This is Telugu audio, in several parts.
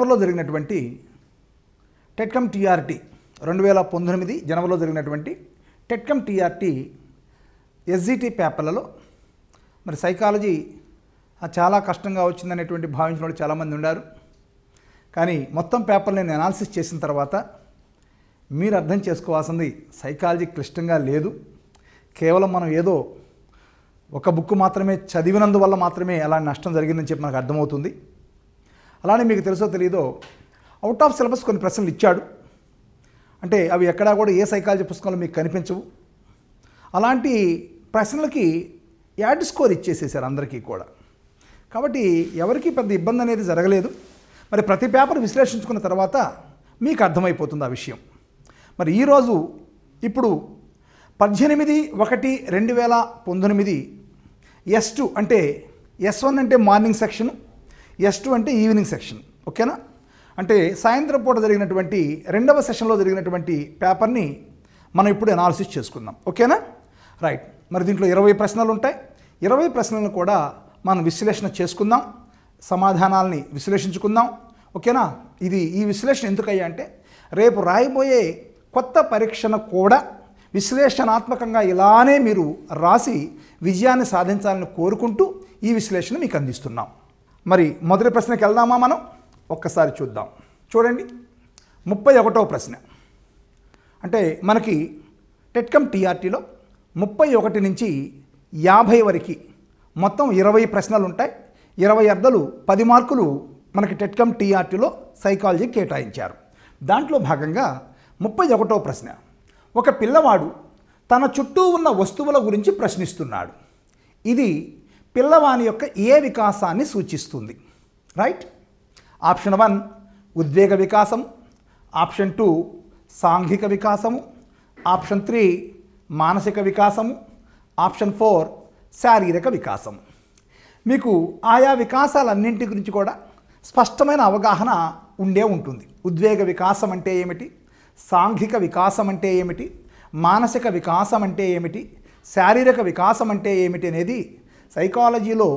జనవరిలో జరిగినటువంటి టెట్కమ్ టీఆర్టీ రెండు వేల పంతొమ్మిది జనవరిలో జరిగినటువంటి టెట్కమ్ టీఆర్టీ ఎస్జిటి పేపర్లలో మరి సైకాలజీ చాలా కష్టంగా వచ్చిందనేటువంటి భావించిన వాళ్ళు చాలామంది ఉన్నారు కానీ మొత్తం పేపర్ నేను అనాలిసిస్ చేసిన తర్వాత మీరు అర్థం చేసుకోవాల్సింది సైకాలజీ క్లిష్టంగా లేదు కేవలం మనం ఏదో ఒక బుక్ మాత్రమే చదివినందువల్ల మాత్రమే అలాంటి నష్టం జరిగిందని చెప్పి మనకు అర్థమవుతుంది అలానే మీకు తెలుసో తెలియదో అవుట్ ఆఫ్ సిలబస్ కొన్ని ప్రశ్నలు ఇచ్చాడు అంటే అవి ఎక్కడా కూడా ఏ సైకాలజీ పుస్తకంలో మీకు కనిపించవు అలాంటి ప్రశ్నలకి యాడ్ స్కోర్ ఇచ్చేసేసారు అందరికీ కూడా కాబట్టి ఎవరికీ పెద్ద ఇబ్బంది అనేది జరగలేదు మరి ప్రతి పేపర్ విశ్లేషించుకున్న తర్వాత మీకు అర్థమైపోతుంది ఆ విషయం మరి ఈరోజు ఇప్పుడు పద్దెనిమిది ఒకటి రెండు వేల పంతొమ్మిది ఎస్ టూ అంటే ఎస్ వన్ అంటే మార్నింగ్ సెక్షను ఎస్ టూ అంటే ఈవినింగ్ సెక్షన్ ఓకేనా అంటే సాయంత్రం పూట జరిగినటువంటి రెండవ సెషన్లో జరిగినటువంటి పేపర్ని మనం ఇప్పుడు అనాలిసిస్ చేసుకుందాం ఓకేనా రైట్ మరి దీంట్లో ఇరవై ప్రశ్నలు ఉంటాయి ఇరవై ప్రశ్నలను కూడా మనం విశ్లేషణ చేసుకుందాం సమాధానాలని విశ్లేషించుకుందాం ఓకేనా ఇది ఈ విశ్లేషణ ఎందుకయ్యా అంటే రేపు రాయబోయే కొత్త పరీక్షను కూడా విశ్లేషణాత్మకంగా ఇలానే మీరు రాసి విజయాన్ని సాధించాలని కోరుకుంటూ ఈ విశ్లేషణ మీకు అందిస్తున్నాం మరి మొదటి ప్రశ్నకి వెళ్దామా మనం ఒక్కసారి చూద్దాం చూడండి ముప్పై ఒకటో ప్రశ్న అంటే మనకి టెట్కమ్ టీఆర్టీలో ముప్పై ఒకటి నుంచి యాభై వరకు మొత్తం ఇరవై ప్రశ్నలు ఉంటాయి ఇరవై అర్థలు పది మార్కులు మనకి టెట్కమ్ టీఆర్టీలో సైకాలజీ కేటాయించారు దాంట్లో భాగంగా ముప్పై ఒకటో ప్రశ్న ఒక పిల్లవాడు తన చుట్టూ ఉన్న వస్తువుల గురించి ప్రశ్నిస్తున్నాడు ఇది పిల్లవాని యొక్క ఏ వికాసాన్ని సూచిస్తుంది రైట్ ఆప్షన్ వన్ ఉద్వేగ వికాసం ఆప్షన్ టూ సాంఘిక వికాసము ఆప్షన్ త్రీ మానసిక వికాసము ఆప్షన్ ఫోర్ శారీరక వికాసం మీకు ఆయా వికాసాలన్నింటి గురించి కూడా స్పష్టమైన అవగాహన ఉండే ఉంటుంది ఉద్వేగ వికాసం అంటే ఏమిటి సాంఘిక వికాసం అంటే ఏమిటి మానసిక వికాసం అంటే ఏమిటి శారీరక వికాసం అంటే ఏమిటి అనేది సైకాలజీలో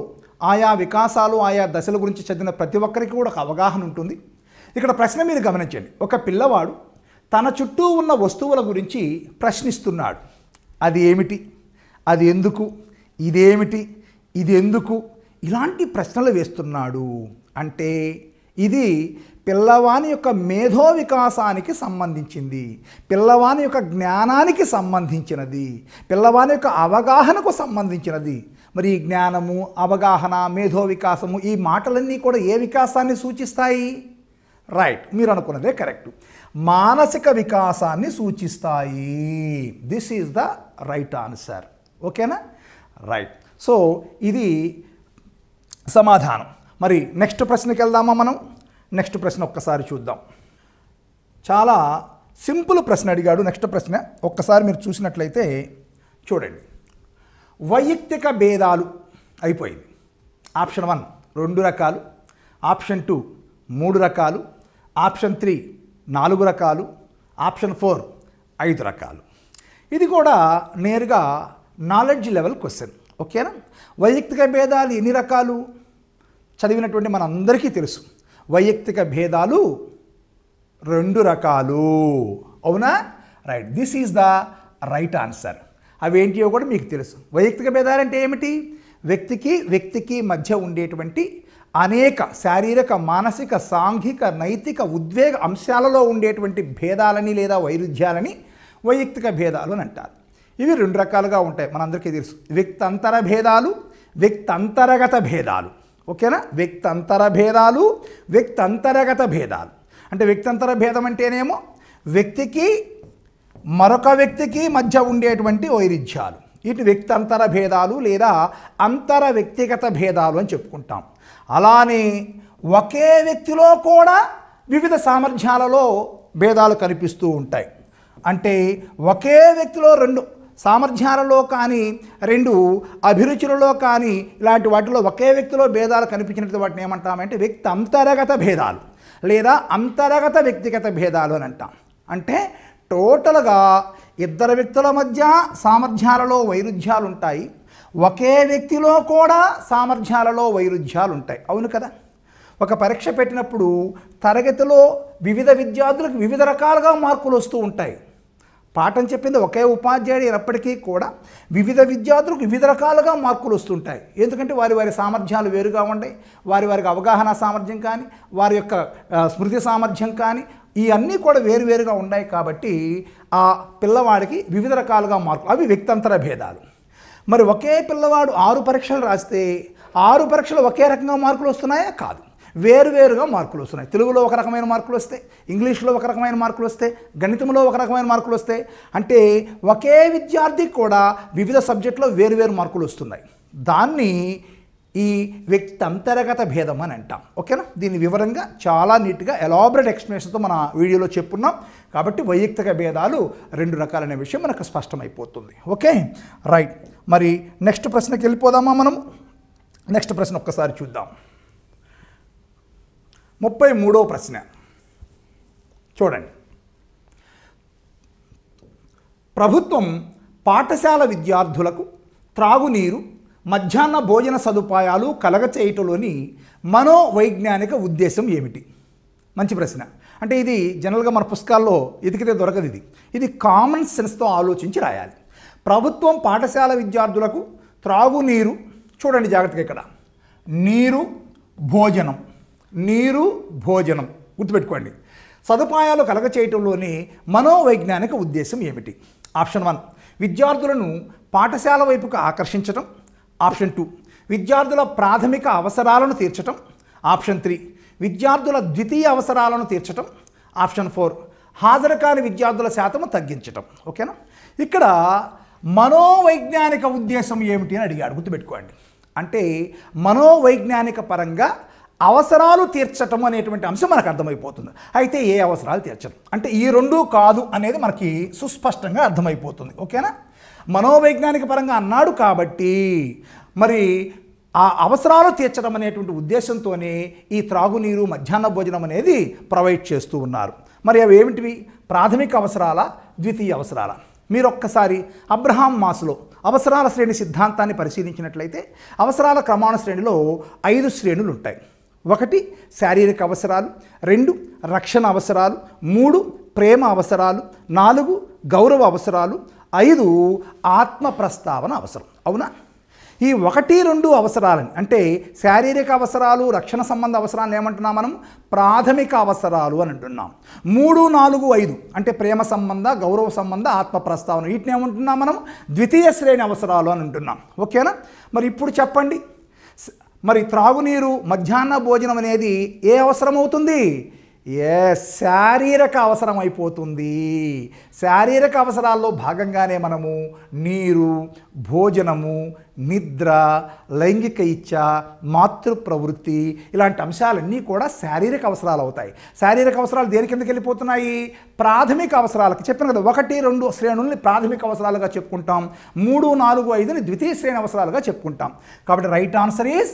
ఆయా వికాసాలు ఆయా దశల గురించి చదివిన ప్రతి ఒక్కరికి కూడా ఒక అవగాహన ఉంటుంది ఇక్కడ ప్రశ్న మీరు గమనించండి ఒక పిల్లవాడు తన చుట్టూ ఉన్న వస్తువుల గురించి ప్రశ్నిస్తున్నాడు అది ఏమిటి అది ఎందుకు ఇదేమిటి ఇది ఎందుకు ఇలాంటి ప్రశ్నలు వేస్తున్నాడు అంటే ఇది పిల్లవాని యొక్క మేధో వికాసానికి సంబంధించింది పిల్లవాని యొక్క జ్ఞానానికి సంబంధించినది పిల్లవాని యొక్క అవగాహనకు సంబంధించినది మరి జ్ఞానము అవగాహన మేధో వికాసము ఈ మాటలన్నీ కూడా ఏ వికాసాన్ని సూచిస్తాయి రైట్ మీరు అనుకున్నదే కరెక్ట్ మానసిక వికాసాన్ని సూచిస్తాయి this is the right answer ఓకేనా రైట్ సో ఇది సమాధానం మరి నెక్స్ట్ ప్రశ్నకి వెళ్దామా మనం నెక్స్ట్ ప్రశ్న ఒక్కసారి చూద్దాం చాలా సింపుల్ ప్రశ్న అడిగాడు నెక్స్ట్ ప్రశ్న ఒక్కసారి మీరు చూసినట్లయితే చూడండి వైయక్తిక భేదాలు అయిపోయింది ఆప్షన్ వన్ రెండు రకాలు ఆప్షన్ టూ మూడు రకాలు ఆప్షన్ త్రీ నాలుగు రకాలు ఆప్షన్ ఫోర్ ఐదు రకాలు ఇది కూడా నేరుగా నాలెడ్జ్ లెవెల్ క్వశ్చన్ ఓకేనా వైయక్తిక భేదాలు ఎన్ని రకాలు చదివినటువంటి మనందరికీ తెలుసు వైయక్తిక భేదాలు రెండు రకాలు అవునా right this is the right answer అవి ఏంటియో కూడా మీకు తెలుసు వైయక్తిక భేదాలంటే ఏమిటి వ్యక్తికి వ్యక్తికి మధ్య ఉండేటువంటి అనేక శారీరక మానసిక సాంఘిక నైతిక ఉద్వేగ అంశాలలో ఉండేటువంటి భేదాలని లేదా వైరుధ్యాలని వైయక్తిక భేదాలు అని అంటారు ఇవి రెండు రకాలుగా ఉంటాయి మనందరికీ తెలుసు వ్యక్తంతర భేదాలు వ్యక్తంతరగత భేదాలు ఓకేనా వ్యక్తంతర భేదాలు వ్యక్తంతరగత భేదాలు అంటే వ్యక్తంతర భేదం అంటేనేమో వ్యక్తికి మరొక వ్యక్తికి మధ్య ఉండేటువంటి వైరుధ్యాలు ఇటు వ్యక్తి అంతర భేదాలు లేదా అంతర వ్యక్తిగత భేదాలు అని చెప్పుకుంటాం అలానే ఒకే వ్యక్తిలో కూడా వివిధ సామర్థ్యాలలో భేదాలు కనిపిస్తూ ఉంటాయి అంటే ఒకే వ్యక్తిలో రెండు సామర్థ్యాలలో కానీ రెండు అభిరుచులలో కానీ ఇలాంటి వాటిలో ఒకే వ్యక్తిలో భేదాలు కనిపించినట్టు వాటిని ఏమంటామంటే వ్యక్తి అంతర్గత భేదాలు లేదా అంతర్గత వ్యక్తిగత భేదాలు అని అంటాం అంటే టోటల్గా ఇద్దరు వ్యక్తుల మధ్య సామర్థ్యాలలో వైరుధ్యాలు ఉంటాయి ఒకే వ్యక్తిలో కూడా సామర్థ్యాలలో వైరుధ్యాలు ఉంటాయి అవును కదా ఒక పరీక్ష పెట్టినప్పుడు తరగతిలో వివిధ విద్యార్థులకు వివిధ రకాలుగా మార్కులు వస్తూ ఉంటాయి పాఠం చెప్పింది ఒకే ఉపాధ్యాయుడు అయినప్పటికీ కూడా వివిధ విద్యార్థులకు వివిధ రకాలుగా మార్కులు వస్తుంటాయి ఎందుకంటే వారి వారి సామర్థ్యాలు వేరుగా ఉన్నాయి వారి వారికి అవగాహన సామర్థ్యం కానీ వారి యొక్క స్మృతి సామర్థ్యం కానీ ఇవన్నీ కూడా వేరువేరుగా ఉన్నాయి కాబట్టి ఆ పిల్లవాడికి వివిధ రకాలుగా మార్కులు అవి వ్యక్తంతర భేదాలు మరి ఒకే పిల్లవాడు ఆరు పరీక్షలు రాస్తే ఆరు పరీక్షలు ఒకే రకంగా మార్కులు వస్తున్నాయా కాదు వేరువేరుగా మార్కులు వస్తున్నాయి తెలుగులో ఒక రకమైన మార్కులు వస్తాయి ఇంగ్లీష్లో ఒక రకమైన మార్కులు వస్తాయి గణితంలో ఒక రకమైన మార్కులు వస్తాయి అంటే ఒకే విద్యార్థికి కూడా వివిధ సబ్జెక్టులో వేరువేరు మార్కులు వస్తున్నాయి దాన్ని ఈ వ్యక్తి అంతర్గత భేదం అని అంటాం ఓకేనా దీని వివరంగా చాలా నీట్గా ఎలాబరేట్ ఎక్స్ప్లెనేషన్తో మన వీడియోలో చెప్పున్నాం కాబట్టి వైయక్తిక భేదాలు రెండు రకాలనే విషయం మనకు స్పష్టమైపోతుంది ఓకే రైట్ మరి నెక్స్ట్ ప్రశ్నకి వెళ్ళిపోదామా మనము నెక్స్ట్ ప్రశ్న ఒక్కసారి చూద్దాం ముప్పై మూడో ప్రశ్న చూడండి ప్రభుత్వం పాఠశాల విద్యార్థులకు త్రాగునీరు మధ్యాహ్న భోజన సదుపాయాలు కలగచేయటంలోని మనోవైజ్ఞానిక ఉద్దేశం ఏమిటి మంచి ప్రశ్న అంటే ఇది జనరల్గా మన పుస్తకాల్లో ఎతికితే దొరకదు ఇది ఇది కామన్ సెన్స్తో ఆలోచించి రాయాలి ప్రభుత్వం పాఠశాల విద్యార్థులకు త్రాగునీరు చూడండి జాగ్రత్తగా ఇక్కడ నీరు భోజనం నీరు భోజనం గుర్తుపెట్టుకోండి సదుపాయాలు కలగచేయటంలోని మనోవైజ్ఞానిక ఉద్దేశం ఏమిటి ఆప్షన్ వన్ విద్యార్థులను పాఠశాల వైపుకు ఆకర్షించడం ఆప్షన్ టూ విద్యార్థుల ప్రాథమిక అవసరాలను తీర్చటం ఆప్షన్ త్రీ విద్యార్థుల ద్వితీయ అవసరాలను తీర్చటం ఆప్షన్ ఫోర్ హాజరు కాని విద్యార్థుల శాతము తగ్గించటం ఓకేనా ఇక్కడ మనోవైజ్ఞానిక ఉద్దేశం ఏమిటి అని అడిగాడు గుర్తుపెట్టుకోండి అంటే మనోవైజ్ఞానిక పరంగా అవసరాలు తీర్చటం అనేటువంటి అంశం మనకు అర్థమైపోతుంది అయితే ఏ అవసరాలు తీర్చడం అంటే ఈ రెండూ కాదు అనేది మనకి సుస్పష్టంగా అర్థమైపోతుంది ఓకేనా మనోవైజ్ఞానిక పరంగా అన్నాడు కాబట్టి మరి ఆ అవసరాలు తీర్చడం అనేటువంటి ఉద్దేశంతోనే ఈ త్రాగునీరు మధ్యాహ్న భోజనం అనేది ప్రొవైడ్ చేస్తూ ఉన్నారు మరి అవి ఏమిటివి ప్రాథమిక అవసరాల ద్వితీయ అవసరాల ఒక్కసారి అబ్రహాం మాసులో అవసరాల శ్రేణి సిద్ధాంతాన్ని పరిశీలించినట్లయితే అవసరాల క్రమాణ శ్రేణిలో ఐదు శ్రేణులు ఉంటాయి ఒకటి శారీరక అవసరాలు రెండు రక్షణ అవసరాలు మూడు ప్రేమ అవసరాలు నాలుగు గౌరవ అవసరాలు ఐదు ఆత్మ ప్రస్తావన అవసరం అవునా ఈ ఒకటి రెండు అవసరాలని అంటే శారీరక అవసరాలు రక్షణ సంబంధ అవసరాలను ఏమంటున్నాం మనం ప్రాథమిక అవసరాలు అని అంటున్నాం మూడు నాలుగు ఐదు అంటే ప్రేమ సంబంధ గౌరవ సంబంధ ఆత్మ ప్రస్తావన వీటిని ఏమంటున్నాం మనం ద్వితీయ శ్రేణి అవసరాలు అని అంటున్నాం ఓకేనా మరి ఇప్పుడు చెప్పండి మరి త్రాగునీరు మధ్యాహ్న భోజనం అనేది ఏ అవసరం అవుతుంది ఏ శారీరక అవసరం అయిపోతుంది శారీరక అవసరాల్లో భాగంగానే మనము నీరు భోజనము నిద్ర లైంగిక ఇచ్చ మాతృ ప్రవృత్తి ఇలాంటి అంశాలన్నీ కూడా శారీరక అవసరాలు అవుతాయి శారీరక అవసరాలు దేని కిందకి వెళ్ళిపోతున్నాయి ప్రాథమిక అవసరాలకి చెప్పాను కదా ఒకటి రెండు శ్రేణుల్ని ప్రాథమిక అవసరాలుగా చెప్పుకుంటాం మూడు నాలుగు ఐదుని ద్వితీయ శ్రేణి అవసరాలుగా చెప్పుకుంటాం కాబట్టి right answer is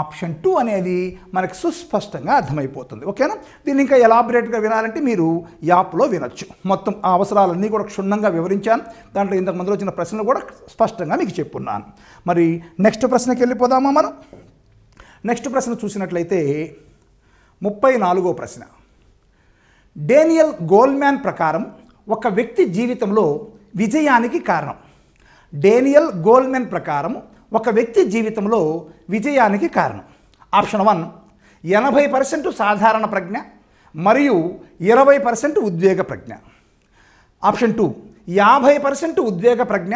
option two అనేది మనకు సుస్పష్టంగా అర్థమైపోతుంది ఓకేనా దీన్ని ఇంకా ఎలాబరేట్గా వినాలంటే మీరు యాప్లో వినొచ్చు మొత్తం ఆ అవసరాలన్నీ కూడా క్షుణ్ణంగా వివరించాను దాంట్లో ఇంతకు ముందు వచ్చిన ప్రశ్నలు కూడా స్పష్టంగా మీకు చెప్పున్నాను మరి నెక్స్ట్ ప్రశ్నకి వెళ్ళిపోదామా మనం నెక్స్ట్ ప్రశ్న చూసినట్లయితే ముప్పై నాలుగో ప్రశ్న డేనియల్ గోల్మ్యాన్ ప్రకారం ఒక వ్యక్తి జీవితంలో విజయానికి కారణం డేనియల్ గోల్మెన్ ప్రకారం ఒక వ్యక్తి జీవితంలో విజయానికి కారణం ఆప్షన్ వన్ ఎనభై పర్సెంట్ సాధారణ ప్రజ్ఞ మరియు ఇరవై పర్సెంట్ ఉద్వేగ ప్రజ్ఞ ఆప్షన్ టూ యాభై పర్సెంట్ ఉద్వేగ ప్రజ్ఞ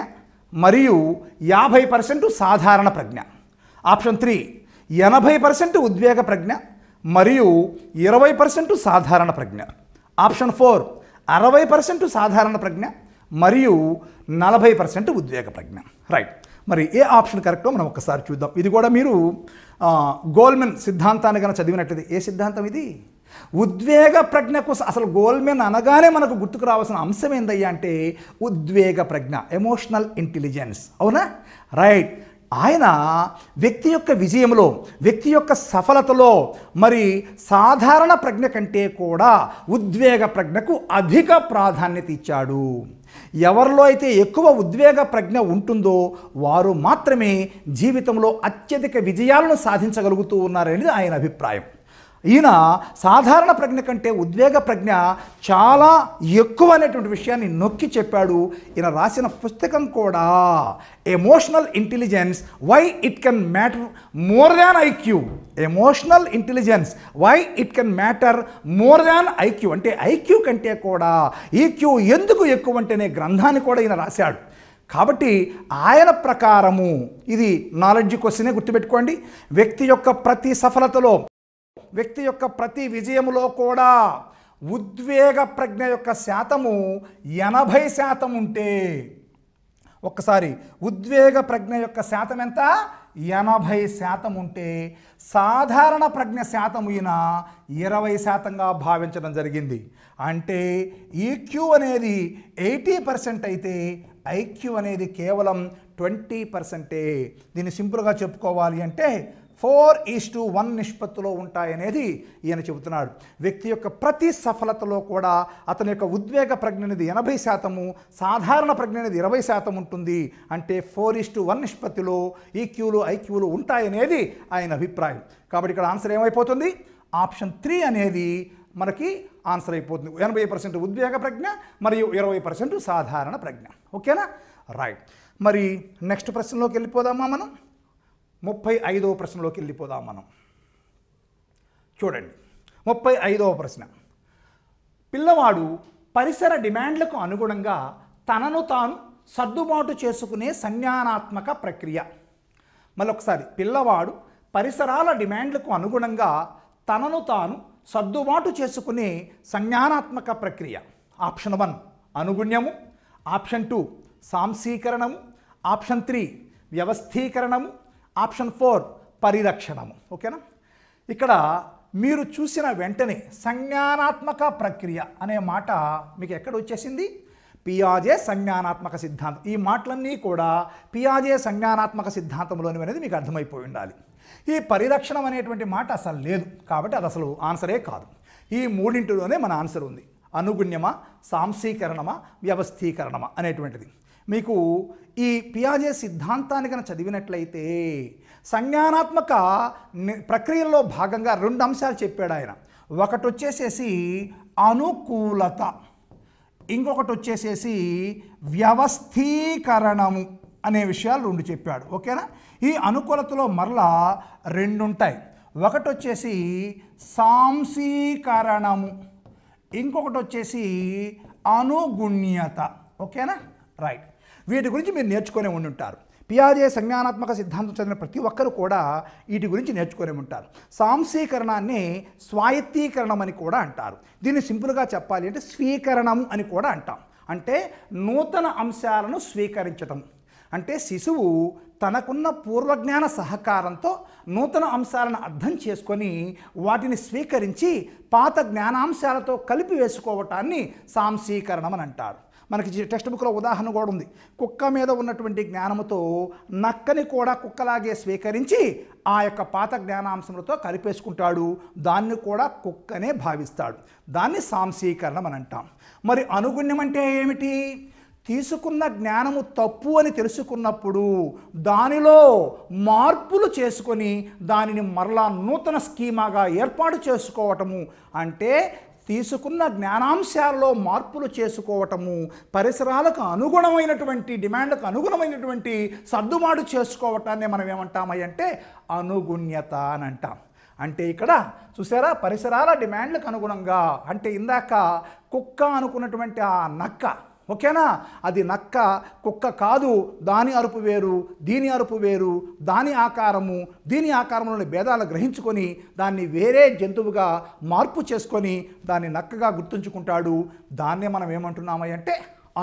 మరియు యాభై పర్సెంట్ సాధారణ ప్రజ్ఞ ఆప్షన్ త్రీ ఎనభై పర్సెంట్ ఉద్వేగ ప్రజ్ఞ మరియు ఇరవై పర్సెంట్ సాధారణ ప్రజ్ఞ ఆప్షన్ ఫోర్ అరవై పర్సెంట్ సాధారణ ప్రజ్ఞ మరియు నలభై పర్సెంట్ ఉద్వేగ ప్రజ్ఞ రైట్ మరి ఏ ఆప్షన్ కరెక్టో మనం ఒకసారి చూద్దాం ఇది కూడా మీరు గోల్మెన్ సిద్ధాంతాన్ని కనుక చదివినట్లయితే ఏ సిద్ధాంతం ఇది ఉద్వేగ ప్రజ్ఞకు అసలు గోల్మెన్ అనగానే మనకు గుర్తుకు రావాల్సిన అంశం ఏందయ్యా అంటే ఉద్వేగ ప్రజ్ఞ ఎమోషనల్ ఇంటెలిజెన్స్ అవునా రైట్ ఆయన వ్యక్తి యొక్క విజయంలో వ్యక్తి యొక్క సఫలతలో మరి సాధారణ ప్రజ్ఞ కంటే కూడా ఉద్వేగ ప్రజ్ఞకు అధిక ప్రాధాన్యత ఇచ్చాడు ఎవరిలో అయితే ఎక్కువ ఉద్వేగ ప్రజ్ఞ ఉంటుందో వారు మాత్రమే జీవితంలో అత్యధిక విజయాలను సాధించగలుగుతూ ఉన్నారనేది ఆయన అభిప్రాయం ఈయన సాధారణ ప్రజ్ఞ కంటే ఉద్వేగ ప్రజ్ఞ చాలా ఎక్కువ అనేటువంటి విషయాన్ని నొక్కి చెప్పాడు ఈయన రాసిన పుస్తకం కూడా emotional intelligence why it can matter more than IQ emotional intelligence why it can matter more than IQ అంటే ఐక్యూ కంటే కూడా ఈక్యూ e ఎందుకు ఎక్కువ అంటేనే గ్రంథాన్ని కూడా ఈయన రాశాడు కాబట్టి ఆయన ప్రకారము ఇది నాలెడ్జ్ క్వశ్చనే గుర్తుపెట్టుకోండి వ్యక్తి యొక్క ప్రతి సఫలతలో వ్యక్తి యొక్క ప్రతి విజయములో కూడా ఉద్వేగ ప్రజ్ఞ యొక్క శాతము ఎనభై శాతం ఉంటే ఒక్కసారి ఉద్వేగ ప్రజ్ఞ యొక్క శాతం ఎంత ఎనభై శాతం ఉంటే సాధారణ ప్రజ్ఞ శాతం ఈయన ఇరవై శాతంగా భావించడం జరిగింది అంటే ఈక్యూ e అనేది ఎయిటీ పర్సెంట్ అయితే ఐక్యూ అనేది కేవలం ట్వంటీ పర్సెంటే దీన్ని సింపుల్గా చెప్పుకోవాలి అంటే ఫోర్ ఈస్ టు వన్ నిష్పత్తిలో ఉంటాయనేది ఈయన చెబుతున్నాడు వ్యక్తి యొక్క ప్రతి సఫలతలో కూడా అతని యొక్క ఉద్వేగ ప్రజ్ఞ అనేది ఎనభై శాతము సాధారణ ప్రజ్ఞ అనేది ఇరవై శాతం ఉంటుంది అంటే ఫోర్ ఈస్ టు వన్ నిష్పత్తిలో ఈక్యూలు e ఐక్యూలు ఉంటాయనేది ఆయన అభిప్రాయం కాబట్టి ఇక్కడ ఆన్సర్ ఏమైపోతుంది ఆప్షన్ త్రీ అనేది మనకి ఆన్సర్ అయిపోతుంది ఎనభై పర్సెంట్ ఉద్వేగ ప్రజ్ఞ మరియు ఇరవై పర్సెంట్ సాధారణ ప్రజ్ఞ ఓకేనా రైట్ మరి నెక్స్ట్ ప్రశ్నలోకి వెళ్ళిపోదామా మనం ముప్పై ఐదవ ప్రశ్నలోకి వెళ్ళిపోదాం మనం చూడండి ముప్పై ఐదవ ప్రశ్న పిల్లవాడు పరిసర డిమాండ్లకు అనుగుణంగా తనను తాను సర్దుబాటు చేసుకునే సంజ్ఞానాత్మక ప్రక్రియ మరొకసారి పిల్లవాడు పరిసరాల డిమాండ్లకు అనుగుణంగా తనను తాను సర్దుబాటు చేసుకునే సంజ్ఞానాత్మక ప్రక్రియ ఆప్షన్ వన్ అనుగుణ్యము ఆప్షన్ టూ సాంశీకరణము ఆప్షన్ త్రీ వ్యవస్థీకరణము ఆప్షన్ ఫోర్ పరిరక్షణము ఓకేనా ఇక్కడ మీరు చూసిన వెంటనే సంజ్ఞానాత్మక ప్రక్రియ అనే మాట మీకు ఎక్కడ వచ్చేసింది పియాజే సంజ్ఞానాత్మక సిద్ధాంతం ఈ మాటలన్నీ కూడా పియాజే సంజ్ఞానాత్మక సిద్ధాంతంలోని అనేది మీకు అర్థమైపోయి ఉండాలి ఈ పరిరక్షణం అనేటువంటి మాట అసలు లేదు కాబట్టి అది అసలు ఆన్సరే కాదు ఈ మూడింటిలోనే మన ఆన్సర్ ఉంది అనుగుణ్యమా సాంశీకరణమా వ్యవస్థీకరణమా అనేటువంటిది మీకు ఈ పియాజే సిద్ధాంతాన్ని కనుక చదివినట్లయితే సంజ్ఞానాత్మక ప్రక్రియల్లో భాగంగా రెండు అంశాలు చెప్పాడు ఆయన ఒకటి వచ్చేసేసి అనుకూలత ఇంకొకటి వచ్చేసేసి వ్యవస్థీకరణము అనే విషయాలు రెండు చెప్పాడు ఓకేనా ఈ అనుకూలతలో మరలా రెండు ఉంటాయి ఒకటి వచ్చేసి సాంసీకరణము ఇంకొకటి వచ్చేసి అనుగుణ్యత ఓకేనా రైట్ వీటి గురించి మీరు నేర్చుకునే ఉంటారు పిఆర్ఏ సంజ్ఞానాత్మక సిద్ధాంతం చదివిన ప్రతి ఒక్కరు కూడా వీటి గురించి నేర్చుకునే ఉంటారు సాంశీకరణాన్ని స్వాయత్తీకరణం అని కూడా అంటారు దీన్ని సింపుల్గా చెప్పాలి అంటే స్వీకరణం అని కూడా అంటాం అంటే నూతన అంశాలను స్వీకరించటం అంటే శిశువు తనకున్న పూర్వజ్ఞాన సహకారంతో నూతన అంశాలను అర్థం చేసుకొని వాటిని స్వీకరించి పాత జ్ఞానాంశాలతో కలిపి వేసుకోవటాన్ని సాంశీకరణం అని అంటారు మనకి టెక్స్ట్ బుక్లో ఉదాహరణ కూడా ఉంది కుక్క మీద ఉన్నటువంటి జ్ఞానముతో నక్కని కూడా కుక్కలాగే స్వీకరించి ఆ యొక్క పాత జ్ఞానాంశములతో కలిపేసుకుంటాడు దాన్ని కూడా కుక్కనే భావిస్తాడు దాన్ని సాంశీకరణం అని అంటాం మరి అనుగుణ్యం అంటే ఏమిటి తీసుకున్న జ్ఞానము తప్పు అని తెలుసుకున్నప్పుడు దానిలో మార్పులు చేసుకొని దానిని మరలా నూతన స్కీమాగా ఏర్పాటు చేసుకోవటము అంటే తీసుకున్న జ్ఞానాంశాలలో మార్పులు చేసుకోవటము పరిసరాలకు అనుగుణమైనటువంటి డిమాండ్కు అనుగుణమైనటువంటి సర్దుబాటు చేసుకోవటాన్ని మనం ఏమంటామంటే అనుగుణ్యత అని అంటాం అంటే ఇక్కడ చూసారా పరిసరాల డిమాండ్లకు అనుగుణంగా అంటే ఇందాక కుక్క అనుకున్నటువంటి ఆ నక్క ఓకేనా అది నక్క కుక్క కాదు దాని అరుపు వేరు దీని అరుపు వేరు దాని ఆకారము దీని ఆకారంలోని భేదాలు గ్రహించుకొని దాన్ని వేరే జంతువుగా మార్పు చేసుకొని దాన్ని నక్కగా గుర్తుంచుకుంటాడు దాన్నే మనం ఏమంటున్నామంటే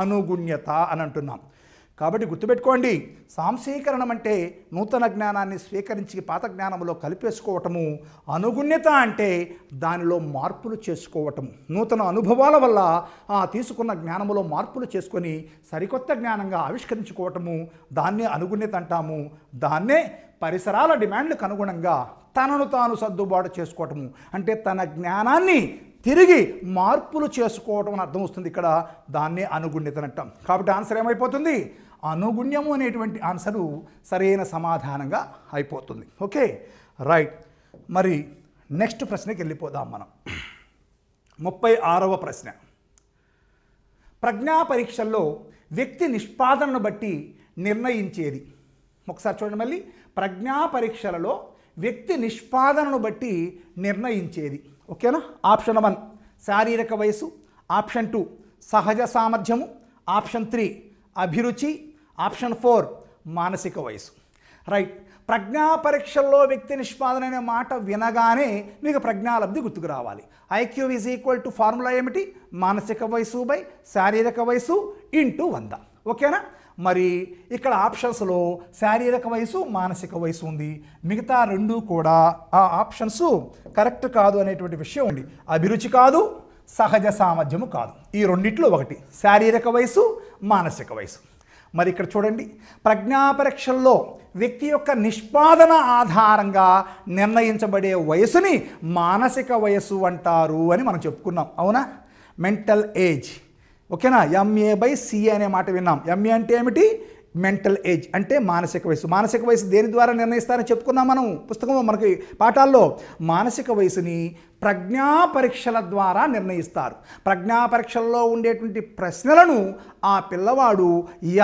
అనుగుణ్యత అని అంటున్నాం కాబట్టి గుర్తుపెట్టుకోండి సాంశీకరణం అంటే నూతన జ్ఞానాన్ని స్వీకరించి పాత జ్ఞానంలో కలిపేసుకోవటము అనుగుణ్యత అంటే దానిలో మార్పులు చేసుకోవటం నూతన అనుభవాల వల్ల ఆ తీసుకున్న జ్ఞానములో మార్పులు చేసుకొని సరికొత్త జ్ఞానంగా ఆవిష్కరించుకోవటము దాన్నే అనుగుణ్యత అంటాము దాన్నే పరిసరాల డిమాండ్లకు అనుగుణంగా తనను తాను సర్దుబాటు చేసుకోవటము అంటే తన జ్ఞానాన్ని తిరిగి మార్పులు చేసుకోవటం అని అర్థం వస్తుంది ఇక్కడ దాన్నే అనుగుణ్యత అంటాం కాబట్టి ఆన్సర్ ఏమైపోతుంది అనుగుణ్యము అనేటువంటి ఆన్సరు సరైన సమాధానంగా అయిపోతుంది ఓకే రైట్ మరి నెక్స్ట్ ప్రశ్నకి వెళ్ళిపోదాం మనం ముప్పై ఆరవ ప్రశ్న ప్రజ్ఞా పరీక్షల్లో వ్యక్తి నిష్పాదనను బట్టి నిర్ణయించేది ఒకసారి చూడండి మళ్ళీ ప్రజ్ఞా పరీక్షలలో వ్యక్తి నిష్పాదనను బట్టి నిర్ణయించేది ఓకేనా ఆప్షన్ వన్ శారీరక వయసు ఆప్షన్ టూ సహజ సామర్థ్యము ఆప్షన్ త్రీ అభిరుచి ఆప్షన్ ఫోర్ మానసిక వయసు రైట్ ప్రజ్ఞా పరీక్షల్లో వ్యక్తి నిష్పాదన అనే మాట వినగానే మీకు ప్రజ్ఞాలబ్ధి గుర్తుకు రావాలి IQ is equal to formula ఏమిటి మానసిక వయసు బై శారీరక వయసు ఇంటూ వంద ఓకేనా మరి ఇక్కడ ఆప్షన్స్లో శారీరక వయసు మానసిక వయసు ఉంది మిగతా రెండు కూడా ఆ ఆప్షన్స్ కరెక్ట్ కాదు అనేటువంటి విషయం ఉంది అభిరుచి కాదు సహజ సామర్థ్యము కాదు ఈ రెండిట్లో ఒకటి శారీరక వయసు మానసిక వయసు మరి ఇక్కడ చూడండి ప్రజ్ఞాపరీక్షల్లో వ్యక్తి యొక్క నిష్పాదన ఆధారంగా నిర్ణయించబడే వయసుని మానసిక వయస్సు అంటారు అని మనం చెప్పుకున్నాం అవునా మెంటల్ ఏజ్ ఓకేనా ఎంఏ బై సిఏ అనే మాట విన్నాం ఎంఏ అంటే ఏమిటి మెంటల్ ఏజ్ అంటే మానసిక వయసు మానసిక వయసు దేని ద్వారా నిర్ణయిస్తారని చెప్పుకున్నాం మనం పుస్తకంలో మనకి పాఠాల్లో మానసిక వయసుని ప్రజ్ఞా పరీక్షల ద్వారా నిర్ణయిస్తారు ప్రజ్ఞా పరీక్షల్లో ఉండేటువంటి ప్రశ్నలను ఆ పిల్లవాడు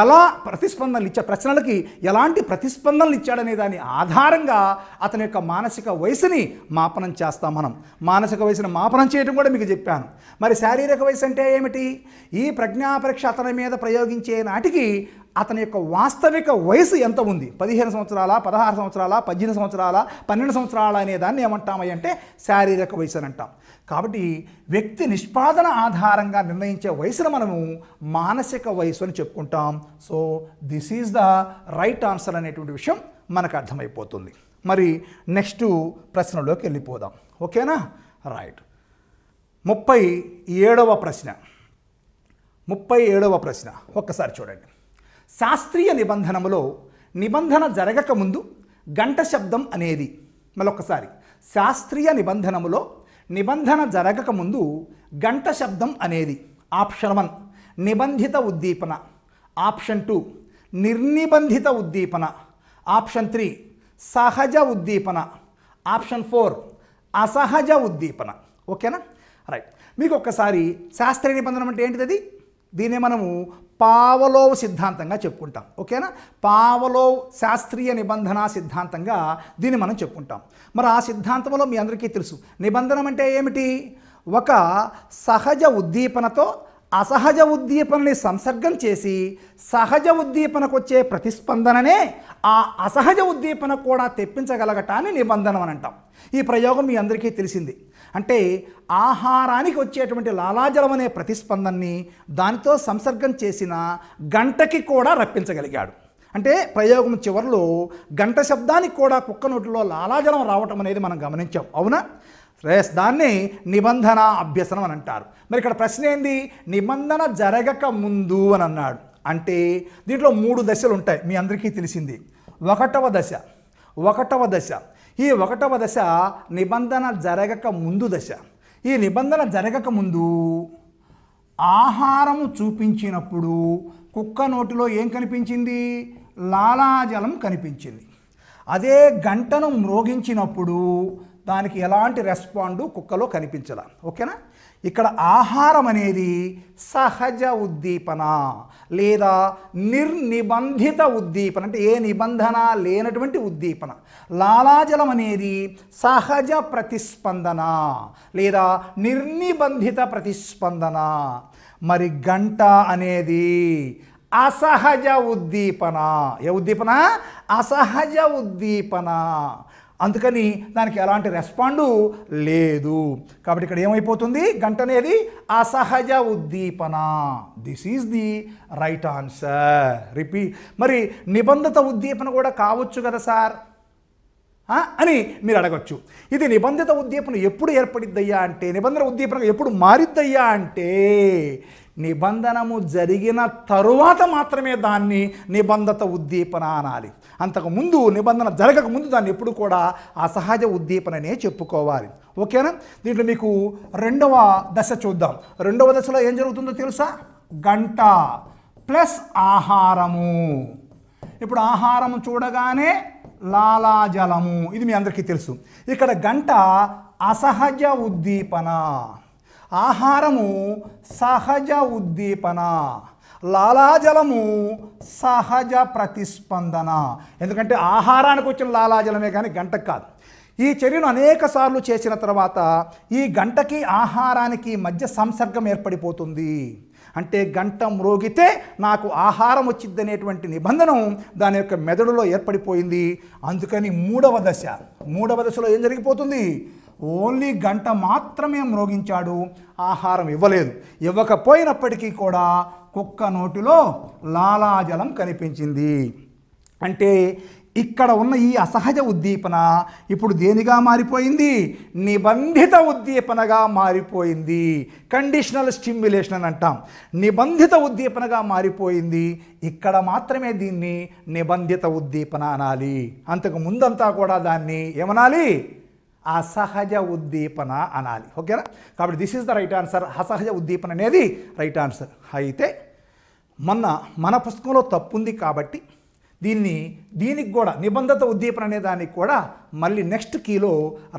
ఎలా ప్రతిస్పందనలు ఇచ్చా ప్రశ్నలకి ఎలాంటి ప్రతిస్పందనలు ఇచ్చాడనే దాని ఆధారంగా అతని యొక్క మానసిక వయసుని మాపనం చేస్తాం మనం మానసిక వయసుని మాపనం చేయడం కూడా మీకు చెప్పాను మరి శారీరక వయసు అంటే ఏమిటి ఈ ప్రజ్ఞా పరీక్ష అతని మీద ప్రయోగించే నాటికి అతని యొక్క వాస్తవిక వయసు ఎంత ఉంది పదిహేను సంవత్సరాల పదహారు సంవత్సరాల పద్దెనిమిది సంవత్సరాల పన్నెండు సంవత్సరాల అనే దాన్ని ఏమంటాం అంటే శారీరక వయసు అని అంటాం కాబట్టి వ్యక్తి నిష్పాదన ఆధారంగా నిర్ణయించే వయసును మనము మానసిక వయసు అని చెప్పుకుంటాం so this is the right answer అనేటువంటి విషయం మనకు అర్థమైపోతుంది మరి నెక్స్ట్ ప్రశ్నలోకి వెళ్ళిపోదాం ఓకేనా రైట్ ముప్పై ఏడవ ప్రశ్న ముప్పై ఏడవ ప్రశ్న ఒక్కసారి చూడండి శాస్త్రీయ నిబంధనములో నిబంధన జరగకముందు గంట శబ్దం అనేది మరొకసారి శాస్త్రీయ నిబంధనములో నిబంధన జరగకముందు గంట శబ్దం అనేది ఆప్షన్ వన్ నిబంధిత ఉద్దీపన ఆప్షన్ టూ నిర్నిబంధిత ఉద్దీపన ఆప్షన్ త్రీ సహజ ఉద్దీపన ఆప్షన్ ఫోర్ అసహజ ఉద్దీపన ఓకేనా రైట్ మీకు ఒక్కసారి శాస్త్రీయ నిబంధన అంటే ఏంటిది దీన్నే మనము పావలోవ్ సిద్ధాంతంగా చెప్పుకుంటాం ఓకేనా పావలోవ్ శాస్త్రీయ నిబంధన సిద్ధాంతంగా దీన్ని మనం చెప్పుకుంటాం మరి ఆ సిద్ధాంతంలో మీ అందరికీ తెలుసు నిబంధనం అంటే ఏమిటి ఒక సహజ ఉద్దీపనతో అసహజ ఉద్దీపనని సంసర్గం చేసి సహజ ఉద్దీపనకు వచ్చే ప్రతిస్పందననే ఆ అసహజ ఉద్దీపన కూడా తెప్పించగలగటాన్ని నిబంధన అని అంటాం ఈ ప్రయోగం మీ అందరికీ తెలిసింది అంటే ఆహారానికి వచ్చేటువంటి లాలాజలం అనే ప్రతిస్పందనని దానితో సంసర్గం చేసిన గంటకి కూడా రప్పించగలిగాడు అంటే ప్రయోగం చివరిలో గంట శబ్దానికి కూడా కుక్క నోటిలో లాలాజలం రావటం అనేది మనం గమనించాం అవునా దాన్ని నిబంధన అభ్యసనం అని అంటారు మరి ఇక్కడ ప్రశ్న ఏంది నిబంధన జరగక ముందు అని అన్నాడు అంటే దీంట్లో మూడు దశలు ఉంటాయి మీ అందరికీ తెలిసింది ఒకటవ దశ ఒకటవ దశ ఈ ఒకటవ దశ నిబంధన జరగక ముందు దశ ఈ నిబంధన జరగక ముందు ఆహారము చూపించినప్పుడు కుక్క నోటిలో ఏం కనిపించింది లాలాజలం కనిపించింది అదే గంటను మ్రోగించినప్పుడు దానికి ఎలాంటి రెస్పాండు కుక్కలో కనిపించాల ఓకేనా ఇక్కడ ఆహారం అనేది సహజ ఉద్దీపన లేదా నిర్నిబంధిత ఉద్దీపన అంటే ఏ నిబంధన లేనటువంటి ఉద్దీపన లాలాజలం అనేది సహజ ప్రతిస్పందన లేదా నిర్నిబంధిత ప్రతిస్పందన మరి గంట అనేది అసహజ ఉద్దీపన ఏ ఉద్దీపన అసహజ ఉద్దీపన అందుకని దానికి ఎలాంటి రెస్పాండు లేదు కాబట్టి ఇక్కడ ఏమైపోతుంది గంట అనేది అసహజ ఉద్దీపన this is the right answer రిపీ మరి నిబంధిత ఉద్దీపన కూడా కావచ్చు కదా సార్ అని మీరు అడగచ్చు ఇది నిబంధిత ఉద్దీపన ఎప్పుడు ఏర్పడిద్దయ్యా అంటే నిబంధన ఉద్దీపన ఎప్పుడు మారిద్దయ్యా అంటే నిబంధనము జరిగిన తరువాత మాత్రమే దాన్ని నిబంధత ఉద్దీపన అనాలి అంతకుముందు నిబంధన జరగక ముందు దాన్ని ఎప్పుడు కూడా ఆ సహజ ఉద్దీపననే చెప్పుకోవాలి ఓకేనా దీంట్లో మీకు రెండవ దశ చూద్దాం రెండవ దశలో ఏం జరుగుతుందో తెలుసా గంట ప్లస్ ఆహారము ఇప్పుడు ఆహారము చూడగానే లాలాజలము ఇది మీ అందరికీ తెలుసు ఇక్కడ గంట అసహజ ఉద్దీపన ఆహారము సహజ ఉద్దీపన లాలాజలము సహజ ప్రతిస్పందన ఎందుకంటే ఆహారానికి వచ్చిన లాలాజలమే కానీ గంటకు కాదు ఈ చర్యను అనేక సార్లు చేసిన తర్వాత ఈ గంటకి ఆహారానికి మధ్య సంసర్గం ఏర్పడిపోతుంది అంటే గంట మ్రోగితే నాకు ఆహారం అనేటువంటి నిబంధన దాని యొక్క మెదడులో ఏర్పడిపోయింది అందుకని మూడవ దశ మూడవ దశలో ఏం జరిగిపోతుంది ఓన్లీ గంట మాత్రమే మ్రోగించాడు ఆహారం ఇవ్వలేదు ఇవ్వకపోయినప్పటికీ కూడా కుక్క నోటిలో లాలాజలం కనిపించింది అంటే ఇక్కడ ఉన్న ఈ అసహజ ఉద్దీపన ఇప్పుడు దేనిగా మారిపోయింది నిబంధిత ఉద్దీపనగా మారిపోయింది కండిషనల్ స్టిమ్యులేషన్ అని అంటాం నిబంధిత ఉద్దీపనగా మారిపోయింది ఇక్కడ మాత్రమే దీన్ని నిబంధిత ఉద్దీపన అనాలి అంతకు ముందంతా కూడా దాన్ని ఏమనాలి అసహజ ఉద్దీపన అనాలి ఓకేనా కాబట్టి this is the right answer అసహజ ఉద్దీపన అనేది రైట్ ఆన్సర్ అయితే మొన్న మన పుస్తకంలో తప్పుంది కాబట్టి దీన్ని దీనికి కూడా నిబంధత ఉద్దీపన అనే దానికి కూడా మళ్ళీ నెక్స్ట్ కీలో